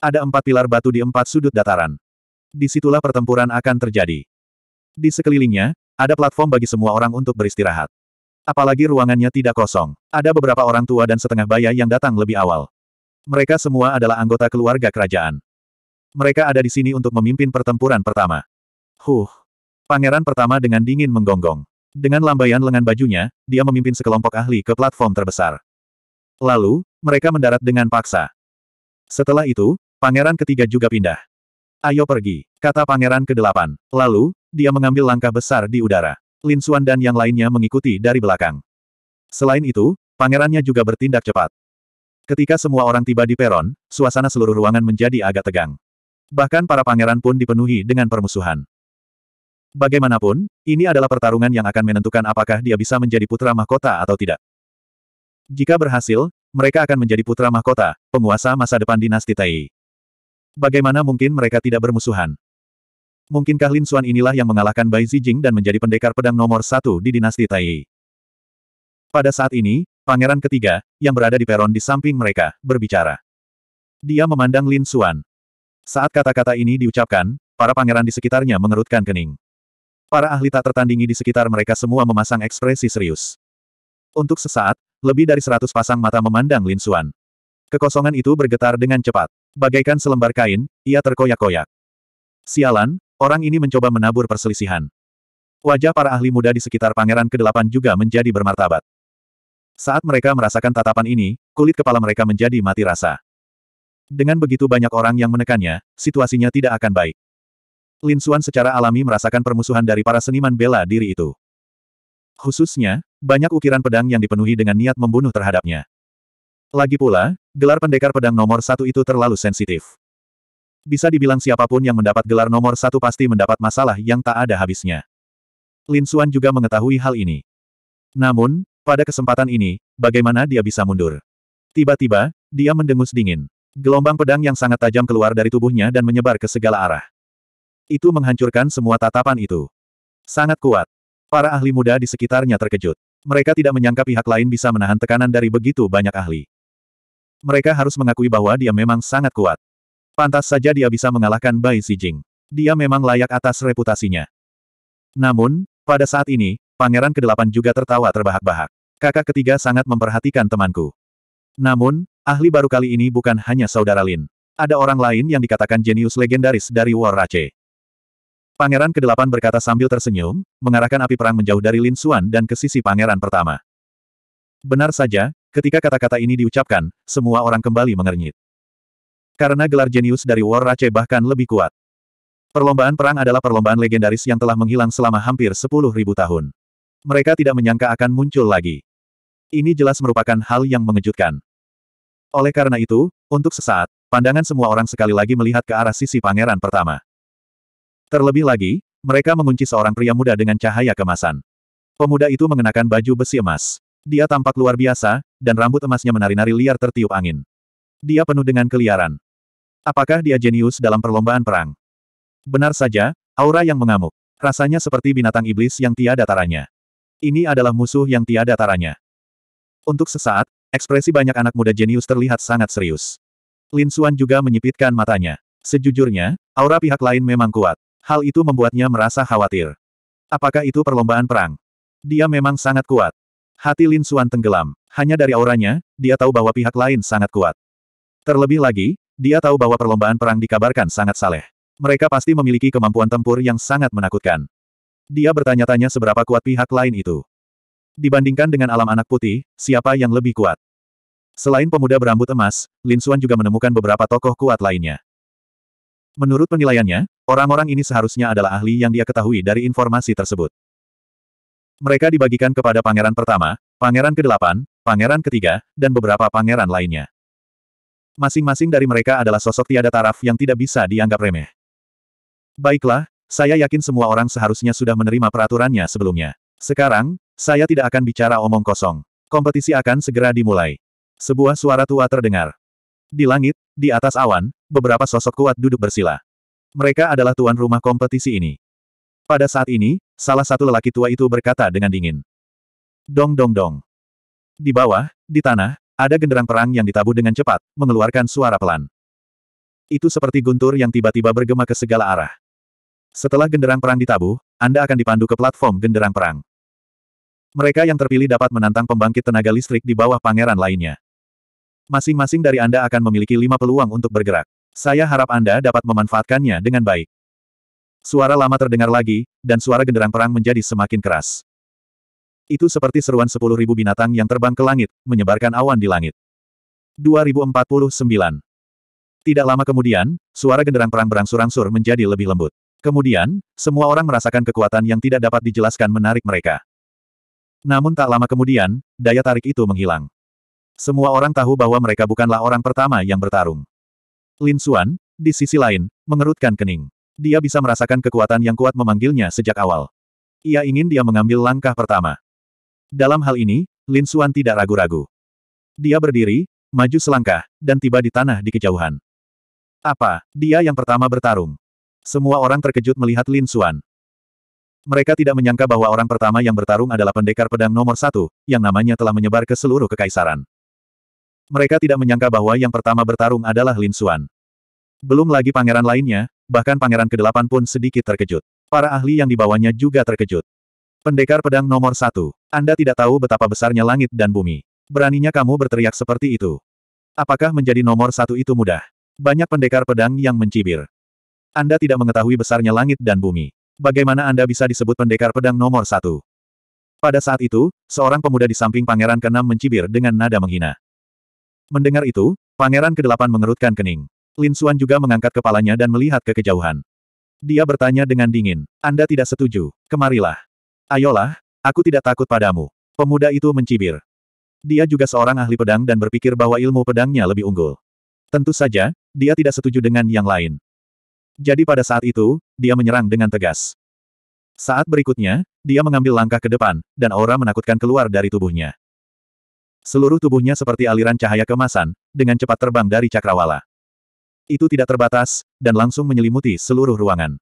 Ada empat pilar batu di empat sudut dataran. Disitulah pertempuran akan terjadi. Di sekelilingnya, ada platform bagi semua orang untuk beristirahat. Apalagi ruangannya tidak kosong. Ada beberapa orang tua dan setengah baya yang datang lebih awal. Mereka semua adalah anggota keluarga kerajaan. Mereka ada di sini untuk memimpin pertempuran pertama. Huh. Pangeran pertama dengan dingin menggonggong. Dengan lambaian lengan bajunya, dia memimpin sekelompok ahli ke platform terbesar. Lalu, mereka mendarat dengan paksa. Setelah itu, pangeran ketiga juga pindah. Ayo pergi, kata pangeran ke-8. Lalu, dia mengambil langkah besar di udara. Lin Suan dan yang lainnya mengikuti dari belakang. Selain itu, pangerannya juga bertindak cepat. Ketika semua orang tiba di peron, suasana seluruh ruangan menjadi agak tegang. Bahkan para pangeran pun dipenuhi dengan permusuhan. Bagaimanapun, ini adalah pertarungan yang akan menentukan apakah dia bisa menjadi putra mahkota atau tidak. Jika berhasil, mereka akan menjadi putra mahkota, penguasa masa depan dinasti Tai. Bagaimana mungkin mereka tidak bermusuhan? Mungkinkah Lin Xuan inilah yang mengalahkan Bai Zijing dan menjadi pendekar pedang nomor satu di dinasti Tai? Pada saat ini, pangeran ketiga, yang berada di peron di samping mereka, berbicara. Dia memandang Lin Xuan. Saat kata-kata ini diucapkan, para pangeran di sekitarnya mengerutkan kening. Para ahli tak tertandingi di sekitar mereka semua memasang ekspresi serius. Untuk sesaat, lebih dari seratus pasang mata memandang Lin Xuan. Kekosongan itu bergetar dengan cepat. Bagaikan selembar kain, ia terkoyak-koyak. Sialan, Orang ini mencoba menabur perselisihan. Wajah para ahli muda di sekitar pangeran ke-8 juga menjadi bermartabat. Saat mereka merasakan tatapan ini, kulit kepala mereka menjadi mati rasa. Dengan begitu banyak orang yang menekannya, situasinya tidak akan baik. Lin Suan secara alami merasakan permusuhan dari para seniman bela diri itu. Khususnya, banyak ukiran pedang yang dipenuhi dengan niat membunuh terhadapnya. Lagi pula, gelar pendekar pedang nomor satu itu terlalu sensitif. Bisa dibilang siapapun yang mendapat gelar nomor satu pasti mendapat masalah yang tak ada habisnya. Lin Xuan juga mengetahui hal ini. Namun, pada kesempatan ini, bagaimana dia bisa mundur? Tiba-tiba, dia mendengus dingin. Gelombang pedang yang sangat tajam keluar dari tubuhnya dan menyebar ke segala arah. Itu menghancurkan semua tatapan itu. Sangat kuat. Para ahli muda di sekitarnya terkejut. Mereka tidak menyangka pihak lain bisa menahan tekanan dari begitu banyak ahli. Mereka harus mengakui bahwa dia memang sangat kuat. Pantas saja dia bisa mengalahkan Bai Xijing. Dia memang layak atas reputasinya. Namun, pada saat ini, Pangeran Kedelapan juga tertawa terbahak-bahak. Kakak ketiga sangat memperhatikan temanku. Namun, ahli baru kali ini bukan hanya saudara Lin. Ada orang lain yang dikatakan jenius legendaris dari War Rache. Pangeran Kedelapan berkata sambil tersenyum, mengarahkan api perang menjauh dari Lin Xuan dan ke sisi pangeran pertama. Benar saja, ketika kata-kata ini diucapkan, semua orang kembali mengernyit. Karena gelar jenius dari War Rache bahkan lebih kuat. Perlombaan perang adalah perlombaan legendaris yang telah menghilang selama hampir 10.000 tahun. Mereka tidak menyangka akan muncul lagi. Ini jelas merupakan hal yang mengejutkan. Oleh karena itu, untuk sesaat, pandangan semua orang sekali lagi melihat ke arah sisi pangeran pertama. Terlebih lagi, mereka mengunci seorang pria muda dengan cahaya kemasan. Pemuda itu mengenakan baju besi emas. Dia tampak luar biasa, dan rambut emasnya menari-nari liar tertiup angin. Dia penuh dengan keliaran. Apakah dia jenius dalam perlombaan perang? Benar saja, aura yang mengamuk. Rasanya seperti binatang iblis yang tiada taranya. Ini adalah musuh yang tiada taranya. Untuk sesaat, ekspresi banyak anak muda jenius terlihat sangat serius. Lin Suan juga menyipitkan matanya. Sejujurnya, aura pihak lain memang kuat. Hal itu membuatnya merasa khawatir. Apakah itu perlombaan perang? Dia memang sangat kuat. Hati Lin Suan tenggelam. Hanya dari auranya, dia tahu bahwa pihak lain sangat kuat. Terlebih lagi, dia tahu bahwa perlombaan perang dikabarkan sangat saleh. Mereka pasti memiliki kemampuan tempur yang sangat menakutkan. Dia bertanya-tanya seberapa kuat pihak lain itu. Dibandingkan dengan alam anak putih, siapa yang lebih kuat? Selain pemuda berambut emas, Lin Suan juga menemukan beberapa tokoh kuat lainnya. Menurut penilaiannya, orang-orang ini seharusnya adalah ahli yang dia ketahui dari informasi tersebut. Mereka dibagikan kepada pangeran pertama, pangeran Kedelapan, pangeran ketiga, dan beberapa pangeran lainnya. Masing-masing dari mereka adalah sosok tiada taraf yang tidak bisa dianggap remeh. Baiklah, saya yakin semua orang seharusnya sudah menerima peraturannya sebelumnya. Sekarang, saya tidak akan bicara omong kosong. Kompetisi akan segera dimulai. Sebuah suara tua terdengar. Di langit, di atas awan, beberapa sosok kuat duduk bersila. Mereka adalah tuan rumah kompetisi ini. Pada saat ini, salah satu lelaki tua itu berkata dengan dingin. Dong dong dong. Di bawah, di tanah, ada genderang perang yang ditabuh dengan cepat, mengeluarkan suara pelan. Itu seperti guntur yang tiba-tiba bergema ke segala arah. Setelah genderang perang ditabuh, Anda akan dipandu ke platform genderang perang. Mereka yang terpilih dapat menantang pembangkit tenaga listrik di bawah pangeran lainnya. Masing-masing dari Anda akan memiliki lima peluang untuk bergerak. Saya harap Anda dapat memanfaatkannya dengan baik. Suara lama terdengar lagi, dan suara genderang perang menjadi semakin keras. Itu seperti seruan sepuluh ribu binatang yang terbang ke langit, menyebarkan awan di langit. 2049. Tidak lama kemudian, suara genderang perang berangsur-angsur menjadi lebih lembut. Kemudian, semua orang merasakan kekuatan yang tidak dapat dijelaskan menarik mereka. Namun tak lama kemudian, daya tarik itu menghilang. Semua orang tahu bahwa mereka bukanlah orang pertama yang bertarung. Lin Xuan, di sisi lain, mengerutkan kening. Dia bisa merasakan kekuatan yang kuat memanggilnya sejak awal. Ia ingin dia mengambil langkah pertama. Dalam hal ini, Lin Xuan tidak ragu-ragu. Dia berdiri, maju selangkah, dan tiba di tanah di kejauhan. Apa? Dia yang pertama bertarung. Semua orang terkejut melihat Lin Xuan. Mereka tidak menyangka bahwa orang pertama yang bertarung adalah pendekar pedang nomor satu, yang namanya telah menyebar ke seluruh kekaisaran. Mereka tidak menyangka bahwa yang pertama bertarung adalah Lin Xuan. Belum lagi pangeran lainnya, bahkan pangeran ke-8 pun sedikit terkejut. Para ahli yang dibawanya juga terkejut. Pendekar pedang nomor satu. Anda tidak tahu betapa besarnya langit dan bumi. Beraninya kamu berteriak seperti itu. Apakah menjadi nomor satu itu mudah? Banyak pendekar pedang yang mencibir. Anda tidak mengetahui besarnya langit dan bumi. Bagaimana Anda bisa disebut pendekar pedang nomor satu? Pada saat itu, seorang pemuda di samping pangeran ke-6 mencibir dengan nada menghina. Mendengar itu, pangeran kedelapan mengerutkan kening. Lin Xuan juga mengangkat kepalanya dan melihat ke kejauhan. Dia bertanya dengan dingin, Anda tidak setuju, kemarilah. Ayolah, Aku tidak takut padamu. Pemuda itu mencibir. Dia juga seorang ahli pedang dan berpikir bahwa ilmu pedangnya lebih unggul. Tentu saja, dia tidak setuju dengan yang lain. Jadi pada saat itu, dia menyerang dengan tegas. Saat berikutnya, dia mengambil langkah ke depan, dan aura menakutkan keluar dari tubuhnya. Seluruh tubuhnya seperti aliran cahaya kemasan, dengan cepat terbang dari cakrawala. Itu tidak terbatas, dan langsung menyelimuti seluruh ruangan.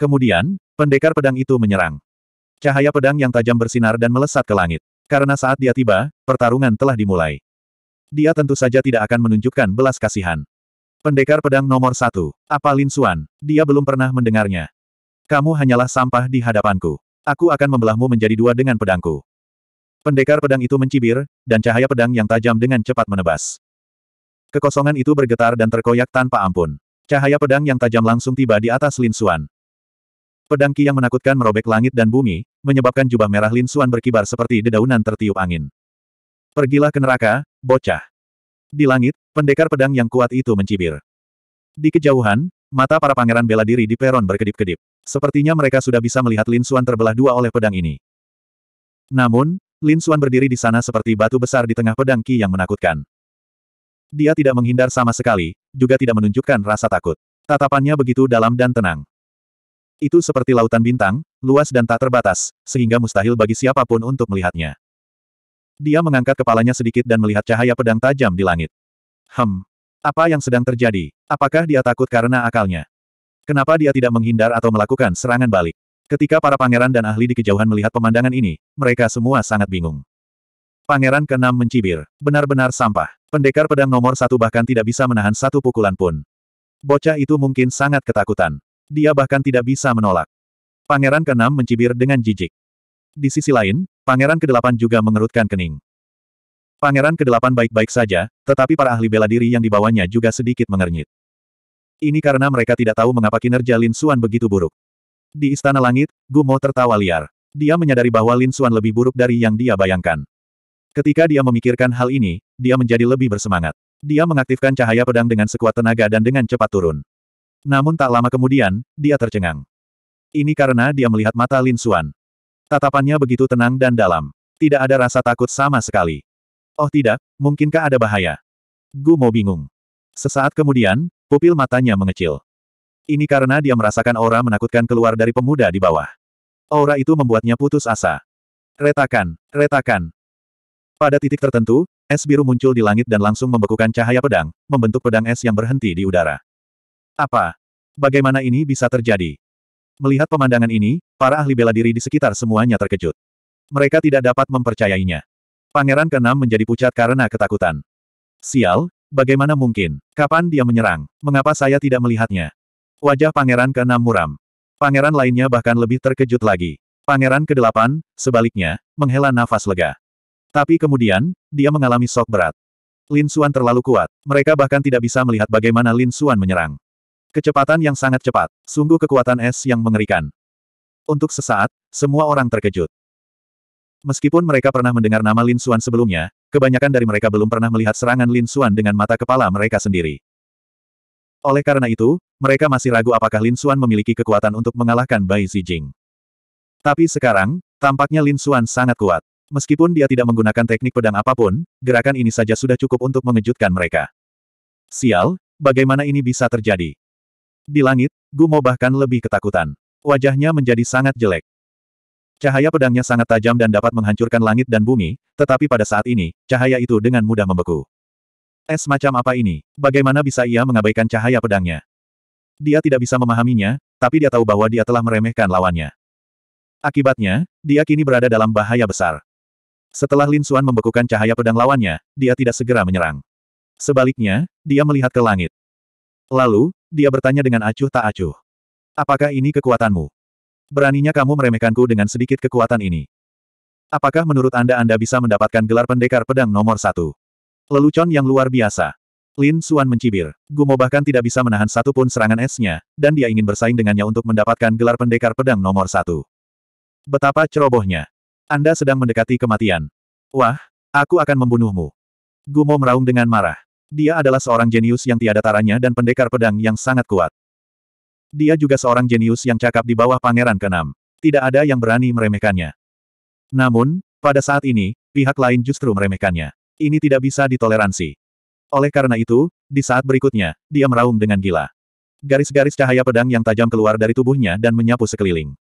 Kemudian, pendekar pedang itu menyerang. Cahaya pedang yang tajam bersinar dan melesat ke langit. Karena saat dia tiba, pertarungan telah dimulai. Dia tentu saja tidak akan menunjukkan belas kasihan. Pendekar pedang nomor satu. Apa Lin Suan, Dia belum pernah mendengarnya. Kamu hanyalah sampah di hadapanku. Aku akan membelahmu menjadi dua dengan pedangku. Pendekar pedang itu mencibir, dan cahaya pedang yang tajam dengan cepat menebas. Kekosongan itu bergetar dan terkoyak tanpa ampun. Cahaya pedang yang tajam langsung tiba di atas Lin Suan. Pedang Ki yang menakutkan merobek langit dan bumi, menyebabkan jubah merah Lin Suan berkibar seperti dedaunan tertiup angin. Pergilah ke neraka, bocah. Di langit, pendekar pedang yang kuat itu mencibir. Di kejauhan, mata para pangeran bela diri di peron berkedip-kedip. Sepertinya mereka sudah bisa melihat Lin Suan terbelah dua oleh pedang ini. Namun, Lin Suan berdiri di sana seperti batu besar di tengah pedang Ki yang menakutkan. Dia tidak menghindar sama sekali, juga tidak menunjukkan rasa takut. Tatapannya begitu dalam dan tenang. Itu seperti lautan bintang, luas dan tak terbatas, sehingga mustahil bagi siapapun untuk melihatnya. Dia mengangkat kepalanya sedikit dan melihat cahaya pedang tajam di langit. Hem. Apa yang sedang terjadi? Apakah dia takut karena akalnya? Kenapa dia tidak menghindar atau melakukan serangan balik? Ketika para pangeran dan ahli di kejauhan melihat pemandangan ini, mereka semua sangat bingung. Pangeran keenam mencibir. Benar-benar sampah. Pendekar pedang nomor satu bahkan tidak bisa menahan satu pukulan pun. Bocah itu mungkin sangat ketakutan dia bahkan tidak bisa menolak. Pangeran keenam mencibir dengan jijik. Di sisi lain, pangeran kedelapan juga mengerutkan kening. Pangeran kedelapan baik-baik saja, tetapi para ahli bela diri yang dibawanya juga sedikit mengernyit. Ini karena mereka tidak tahu mengapa kinerja Lin Xuan begitu buruk. Di Istana Langit, Gumo tertawa liar. Dia menyadari bahwa Lin Xuan lebih buruk dari yang dia bayangkan. Ketika dia memikirkan hal ini, dia menjadi lebih bersemangat. Dia mengaktifkan cahaya pedang dengan sekuat tenaga dan dengan cepat turun. Namun tak lama kemudian, dia tercengang. Ini karena dia melihat mata Lin Xuan. Tatapannya begitu tenang dan dalam. Tidak ada rasa takut sama sekali. Oh tidak, mungkinkah ada bahaya? Mo bingung. Sesaat kemudian, pupil matanya mengecil. Ini karena dia merasakan aura menakutkan keluar dari pemuda di bawah. Aura itu membuatnya putus asa. Retakan, retakan. Pada titik tertentu, es biru muncul di langit dan langsung membekukan cahaya pedang, membentuk pedang es yang berhenti di udara. Apa? Bagaimana ini bisa terjadi? Melihat pemandangan ini, para ahli bela diri di sekitar semuanya terkejut. Mereka tidak dapat mempercayainya. Pangeran keenam menjadi pucat karena ketakutan. Sial, bagaimana mungkin? Kapan dia menyerang? Mengapa saya tidak melihatnya? Wajah pangeran keenam muram. Pangeran lainnya bahkan lebih terkejut lagi. Pangeran ke-8, sebaliknya, menghela nafas lega. Tapi kemudian, dia mengalami sok berat. Lin Xuan terlalu kuat. Mereka bahkan tidak bisa melihat bagaimana Lin Xuan menyerang. Kecepatan yang sangat cepat, sungguh kekuatan es yang mengerikan. Untuk sesaat, semua orang terkejut. Meskipun mereka pernah mendengar nama Lin Xuan sebelumnya, kebanyakan dari mereka belum pernah melihat serangan Lin Xuan dengan mata kepala mereka sendiri. Oleh karena itu, mereka masih ragu apakah Lin Xuan memiliki kekuatan untuk mengalahkan Bai Zijing. Tapi sekarang, tampaknya Lin Xuan sangat kuat. Meskipun dia tidak menggunakan teknik pedang apapun, gerakan ini saja sudah cukup untuk mengejutkan mereka. Sial, bagaimana ini bisa terjadi? Di langit, Gumo bahkan lebih ketakutan. Wajahnya menjadi sangat jelek. Cahaya pedangnya sangat tajam dan dapat menghancurkan langit dan bumi, tetapi pada saat ini, cahaya itu dengan mudah membeku. Es eh, macam apa ini? Bagaimana bisa ia mengabaikan cahaya pedangnya? Dia tidak bisa memahaminya, tapi dia tahu bahwa dia telah meremehkan lawannya. Akibatnya, dia kini berada dalam bahaya besar. Setelah Lin Suan membekukan cahaya pedang lawannya, dia tidak segera menyerang. Sebaliknya, dia melihat ke langit. Lalu, dia bertanya dengan acuh tak acuh. Apakah ini kekuatanmu? Beraninya kamu meremehkanku dengan sedikit kekuatan ini. Apakah menurut Anda Anda bisa mendapatkan gelar pendekar pedang nomor satu? Lelucon yang luar biasa. Lin Suan mencibir. Gumo bahkan tidak bisa menahan satu pun serangan esnya, dan dia ingin bersaing dengannya untuk mendapatkan gelar pendekar pedang nomor satu. Betapa cerobohnya. Anda sedang mendekati kematian. Wah, aku akan membunuhmu. Gumo meraung dengan marah. Dia adalah seorang jenius yang tiada taranya dan pendekar pedang yang sangat kuat. Dia juga seorang jenius yang cakap di bawah pangeran keenam. Tidak ada yang berani meremehkannya. Namun, pada saat ini, pihak lain justru meremehkannya. Ini tidak bisa ditoleransi. Oleh karena itu, di saat berikutnya, dia meraung dengan gila. Garis-garis cahaya pedang yang tajam keluar dari tubuhnya dan menyapu sekeliling.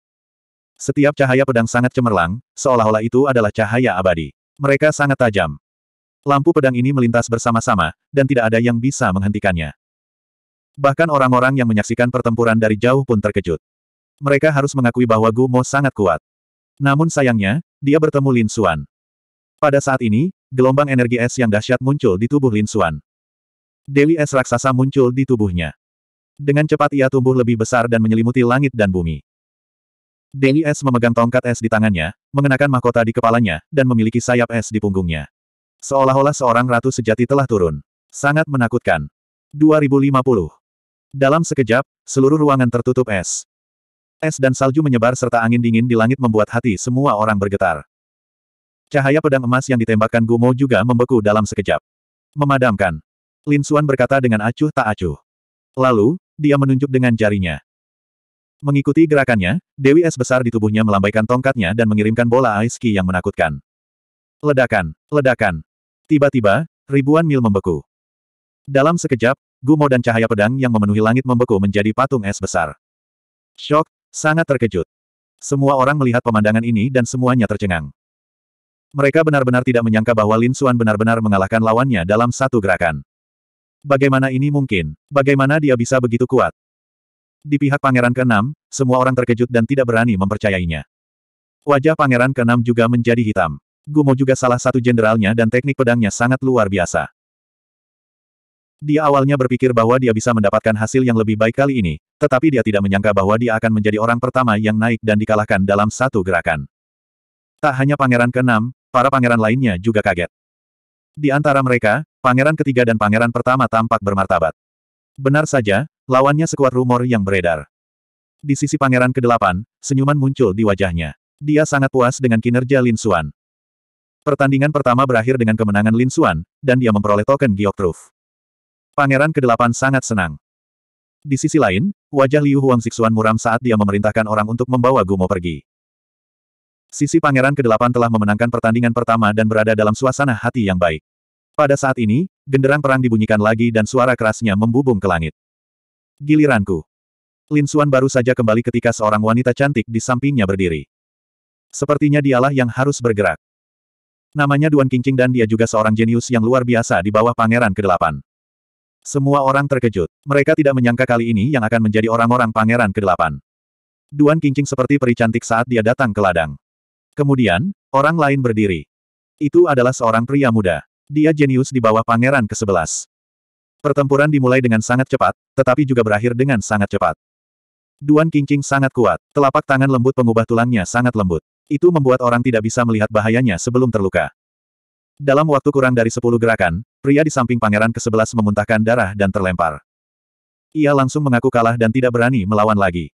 Setiap cahaya pedang sangat cemerlang, seolah-olah itu adalah cahaya abadi. Mereka sangat tajam. Lampu pedang ini melintas bersama-sama, dan tidak ada yang bisa menghentikannya. Bahkan orang-orang yang menyaksikan pertempuran dari jauh pun terkejut. Mereka harus mengakui bahwa Gu Mo sangat kuat. Namun sayangnya, dia bertemu Lin Xuan. Pada saat ini, gelombang energi es yang dahsyat muncul di tubuh Lin Xuan. Dewi es raksasa muncul di tubuhnya. Dengan cepat ia tumbuh lebih besar dan menyelimuti langit dan bumi. Dewi es memegang tongkat es di tangannya, mengenakan mahkota di kepalanya, dan memiliki sayap es di punggungnya. Seolah-olah seorang ratu sejati telah turun. Sangat menakutkan. 2050. Dalam sekejap, seluruh ruangan tertutup es. Es dan salju menyebar serta angin dingin di langit membuat hati semua orang bergetar. Cahaya pedang emas yang ditembakkan Gumo juga membeku dalam sekejap. Memadamkan. Lin Xuan berkata dengan acuh tak acuh. Lalu, dia menunjuk dengan jarinya. Mengikuti gerakannya, Dewi Es besar di tubuhnya melambaikan tongkatnya dan mengirimkan bola aiski yang menakutkan. Ledakan, ledakan. Tiba-tiba, ribuan mil membeku. Dalam sekejap, gumo dan cahaya pedang yang memenuhi langit membeku menjadi patung es besar. Shock, sangat terkejut. Semua orang melihat pemandangan ini dan semuanya tercengang. Mereka benar-benar tidak menyangka bahwa Lin Suan benar-benar mengalahkan lawannya dalam satu gerakan. Bagaimana ini mungkin? Bagaimana dia bisa begitu kuat? Di pihak pangeran ke-6, semua orang terkejut dan tidak berani mempercayainya. Wajah pangeran ke-6 juga menjadi hitam. Gumo juga salah satu jenderalnya dan teknik pedangnya sangat luar biasa. Dia awalnya berpikir bahwa dia bisa mendapatkan hasil yang lebih baik kali ini, tetapi dia tidak menyangka bahwa dia akan menjadi orang pertama yang naik dan dikalahkan dalam satu gerakan. Tak hanya pangeran keenam, para pangeran lainnya juga kaget. Di antara mereka, pangeran ketiga dan pangeran pertama tampak bermartabat. Benar saja, lawannya sekuat rumor yang beredar. Di sisi pangeran kedelapan, senyuman muncul di wajahnya. Dia sangat puas dengan kinerja Lin Xuan. Pertandingan pertama berakhir dengan kemenangan Lin Xuan, dan dia memperoleh token giok truf. Pangeran ke-8 sangat senang. Di sisi lain, wajah Liu Huang Zixuan muram saat dia memerintahkan orang untuk membawa Gumo pergi. Sisi Pangeran ke-8 telah memenangkan pertandingan pertama dan berada dalam suasana hati yang baik. Pada saat ini, genderang perang dibunyikan lagi dan suara kerasnya membubung ke langit. Giliranku. Lin Xuan baru saja kembali ketika seorang wanita cantik di sampingnya berdiri. Sepertinya dialah yang harus bergerak. Namanya Duan Qingqing dan dia juga seorang jenius yang luar biasa di bawah pangeran ke-8. Semua orang terkejut. Mereka tidak menyangka kali ini yang akan menjadi orang-orang pangeran ke-8. Duan Qingqing seperti peri cantik saat dia datang ke ladang. Kemudian, orang lain berdiri. Itu adalah seorang pria muda. Dia jenius di bawah pangeran ke-11. Pertempuran dimulai dengan sangat cepat, tetapi juga berakhir dengan sangat cepat. Duan Qingqing sangat kuat. Telapak tangan lembut pengubah tulangnya sangat lembut. Itu membuat orang tidak bisa melihat bahayanya sebelum terluka. Dalam waktu kurang dari sepuluh gerakan, pria di samping pangeran ke-11 memuntahkan darah dan terlempar. Ia langsung mengaku kalah dan tidak berani melawan lagi.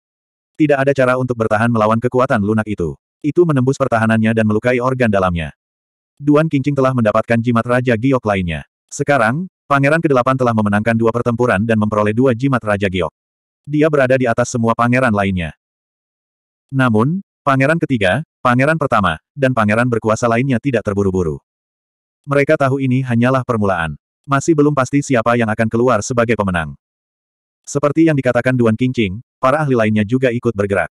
Tidak ada cara untuk bertahan melawan kekuatan lunak itu. Itu menembus pertahanannya dan melukai organ dalamnya. Duan Kincing telah mendapatkan jimat Raja Giok lainnya. Sekarang, Pangeran ke-8 telah memenangkan dua pertempuran dan memperoleh dua jimat Raja Giok. Dia berada di atas semua pangeran lainnya. Namun, pangeran ketiga, Pangeran pertama, dan pangeran berkuasa lainnya tidak terburu-buru. Mereka tahu ini hanyalah permulaan. Masih belum pasti siapa yang akan keluar sebagai pemenang. Seperti yang dikatakan Duan Qingqing, para ahli lainnya juga ikut bergerak.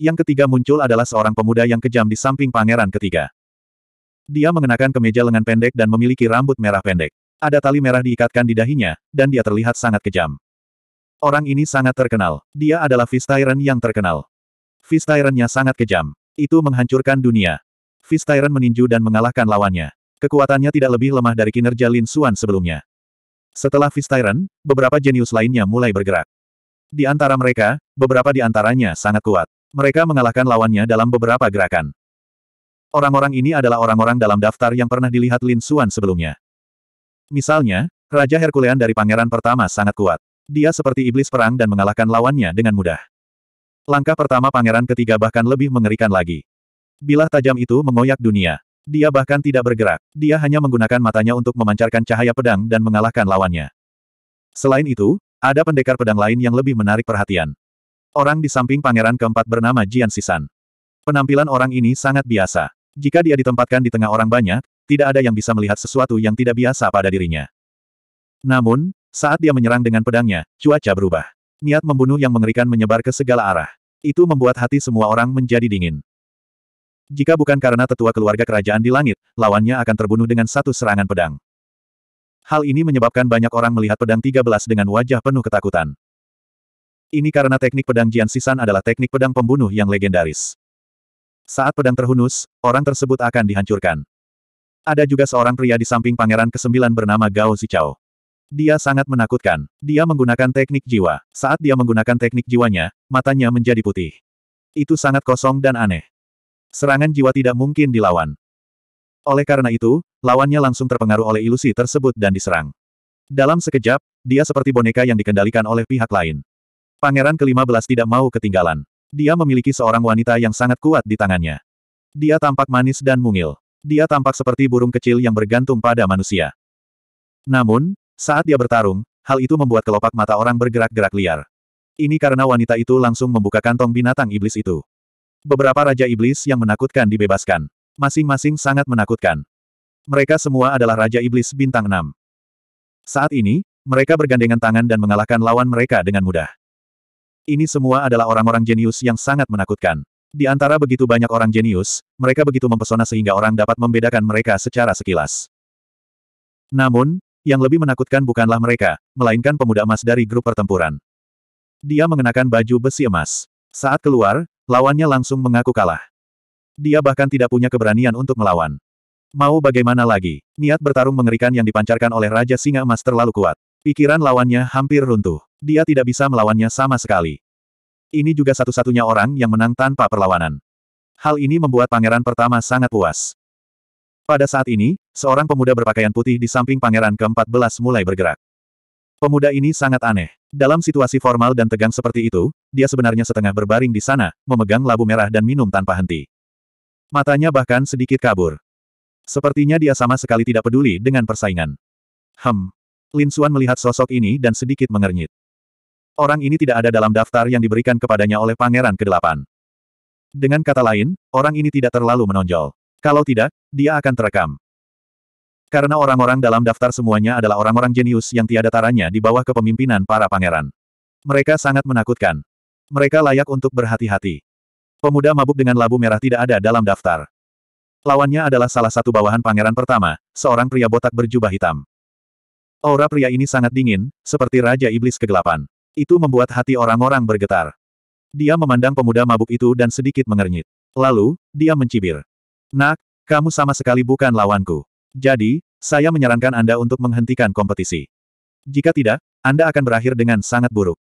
Yang ketiga muncul adalah seorang pemuda yang kejam di samping pangeran ketiga. Dia mengenakan kemeja lengan pendek dan memiliki rambut merah pendek. Ada tali merah diikatkan di dahinya, dan dia terlihat sangat kejam. Orang ini sangat terkenal. Dia adalah Vistairen yang terkenal. Vistairennya sangat kejam. Itu menghancurkan dunia. Fist Tyrant meninju dan mengalahkan lawannya. Kekuatannya tidak lebih lemah dari kinerja Lin Suan sebelumnya. Setelah Fist Tyrant, beberapa jenius lainnya mulai bergerak. Di antara mereka, beberapa di antaranya sangat kuat. Mereka mengalahkan lawannya dalam beberapa gerakan. Orang-orang ini adalah orang-orang dalam daftar yang pernah dilihat Lin Suan sebelumnya. Misalnya, Raja Herculean dari Pangeran Pertama sangat kuat. Dia seperti iblis perang dan mengalahkan lawannya dengan mudah. Langkah pertama pangeran ketiga bahkan lebih mengerikan lagi. Bilah tajam itu mengoyak dunia. Dia bahkan tidak bergerak. Dia hanya menggunakan matanya untuk memancarkan cahaya pedang dan mengalahkan lawannya. Selain itu, ada pendekar pedang lain yang lebih menarik perhatian. Orang di samping pangeran keempat bernama Jian Sisan. Penampilan orang ini sangat biasa. Jika dia ditempatkan di tengah orang banyak, tidak ada yang bisa melihat sesuatu yang tidak biasa pada dirinya. Namun, saat dia menyerang dengan pedangnya, cuaca berubah. Niat membunuh yang mengerikan menyebar ke segala arah. Itu membuat hati semua orang menjadi dingin. Jika bukan karena tetua keluarga kerajaan di langit, lawannya akan terbunuh dengan satu serangan pedang. Hal ini menyebabkan banyak orang melihat pedang 13 dengan wajah penuh ketakutan. Ini karena teknik pedang Jian Sisan adalah teknik pedang pembunuh yang legendaris. Saat pedang terhunus, orang tersebut akan dihancurkan. Ada juga seorang pria di samping pangeran ke-9 bernama Gao Zichao. Dia sangat menakutkan. Dia menggunakan teknik jiwa. Saat dia menggunakan teknik jiwanya, matanya menjadi putih. Itu sangat kosong dan aneh. Serangan jiwa tidak mungkin dilawan. Oleh karena itu, lawannya langsung terpengaruh oleh ilusi tersebut dan diserang. Dalam sekejap, dia seperti boneka yang dikendalikan oleh pihak lain. Pangeran ke-15 tidak mau ketinggalan. Dia memiliki seorang wanita yang sangat kuat di tangannya. Dia tampak manis dan mungil. Dia tampak seperti burung kecil yang bergantung pada manusia. Namun, saat dia bertarung, hal itu membuat kelopak mata orang bergerak-gerak liar. Ini karena wanita itu langsung membuka kantong binatang iblis itu. Beberapa raja iblis yang menakutkan dibebaskan. Masing-masing sangat menakutkan. Mereka semua adalah raja iblis bintang 6. Saat ini, mereka bergandengan tangan dan mengalahkan lawan mereka dengan mudah. Ini semua adalah orang-orang jenius yang sangat menakutkan. Di antara begitu banyak orang jenius, mereka begitu mempesona sehingga orang dapat membedakan mereka secara sekilas. Namun, yang lebih menakutkan bukanlah mereka, melainkan pemuda emas dari grup pertempuran. Dia mengenakan baju besi emas. Saat keluar, lawannya langsung mengaku kalah. Dia bahkan tidak punya keberanian untuk melawan. Mau bagaimana lagi, niat bertarung mengerikan yang dipancarkan oleh Raja Singa Emas terlalu kuat. Pikiran lawannya hampir runtuh. Dia tidak bisa melawannya sama sekali. Ini juga satu-satunya orang yang menang tanpa perlawanan. Hal ini membuat pangeran pertama sangat puas. Pada saat ini, seorang pemuda berpakaian putih di samping pangeran ke-14 mulai bergerak. Pemuda ini sangat aneh. Dalam situasi formal dan tegang seperti itu, dia sebenarnya setengah berbaring di sana, memegang labu merah dan minum tanpa henti. Matanya bahkan sedikit kabur. Sepertinya dia sama sekali tidak peduli dengan persaingan. Hem. Lin Xuan melihat sosok ini dan sedikit mengernyit. Orang ini tidak ada dalam daftar yang diberikan kepadanya oleh pangeran ke-8. Dengan kata lain, orang ini tidak terlalu menonjol. Kalau tidak, dia akan terekam. Karena orang-orang dalam daftar semuanya adalah orang-orang jenius yang tiada taranya di bawah kepemimpinan para pangeran. Mereka sangat menakutkan. Mereka layak untuk berhati-hati. Pemuda mabuk dengan labu merah tidak ada dalam daftar. Lawannya adalah salah satu bawahan pangeran pertama, seorang pria botak berjubah hitam. Aura pria ini sangat dingin, seperti Raja Iblis Kegelapan. Itu membuat hati orang-orang bergetar. Dia memandang pemuda mabuk itu dan sedikit mengernyit. Lalu, dia mencibir. Nak, kamu sama sekali bukan lawanku. Jadi, saya menyarankan Anda untuk menghentikan kompetisi. Jika tidak, Anda akan berakhir dengan sangat buruk.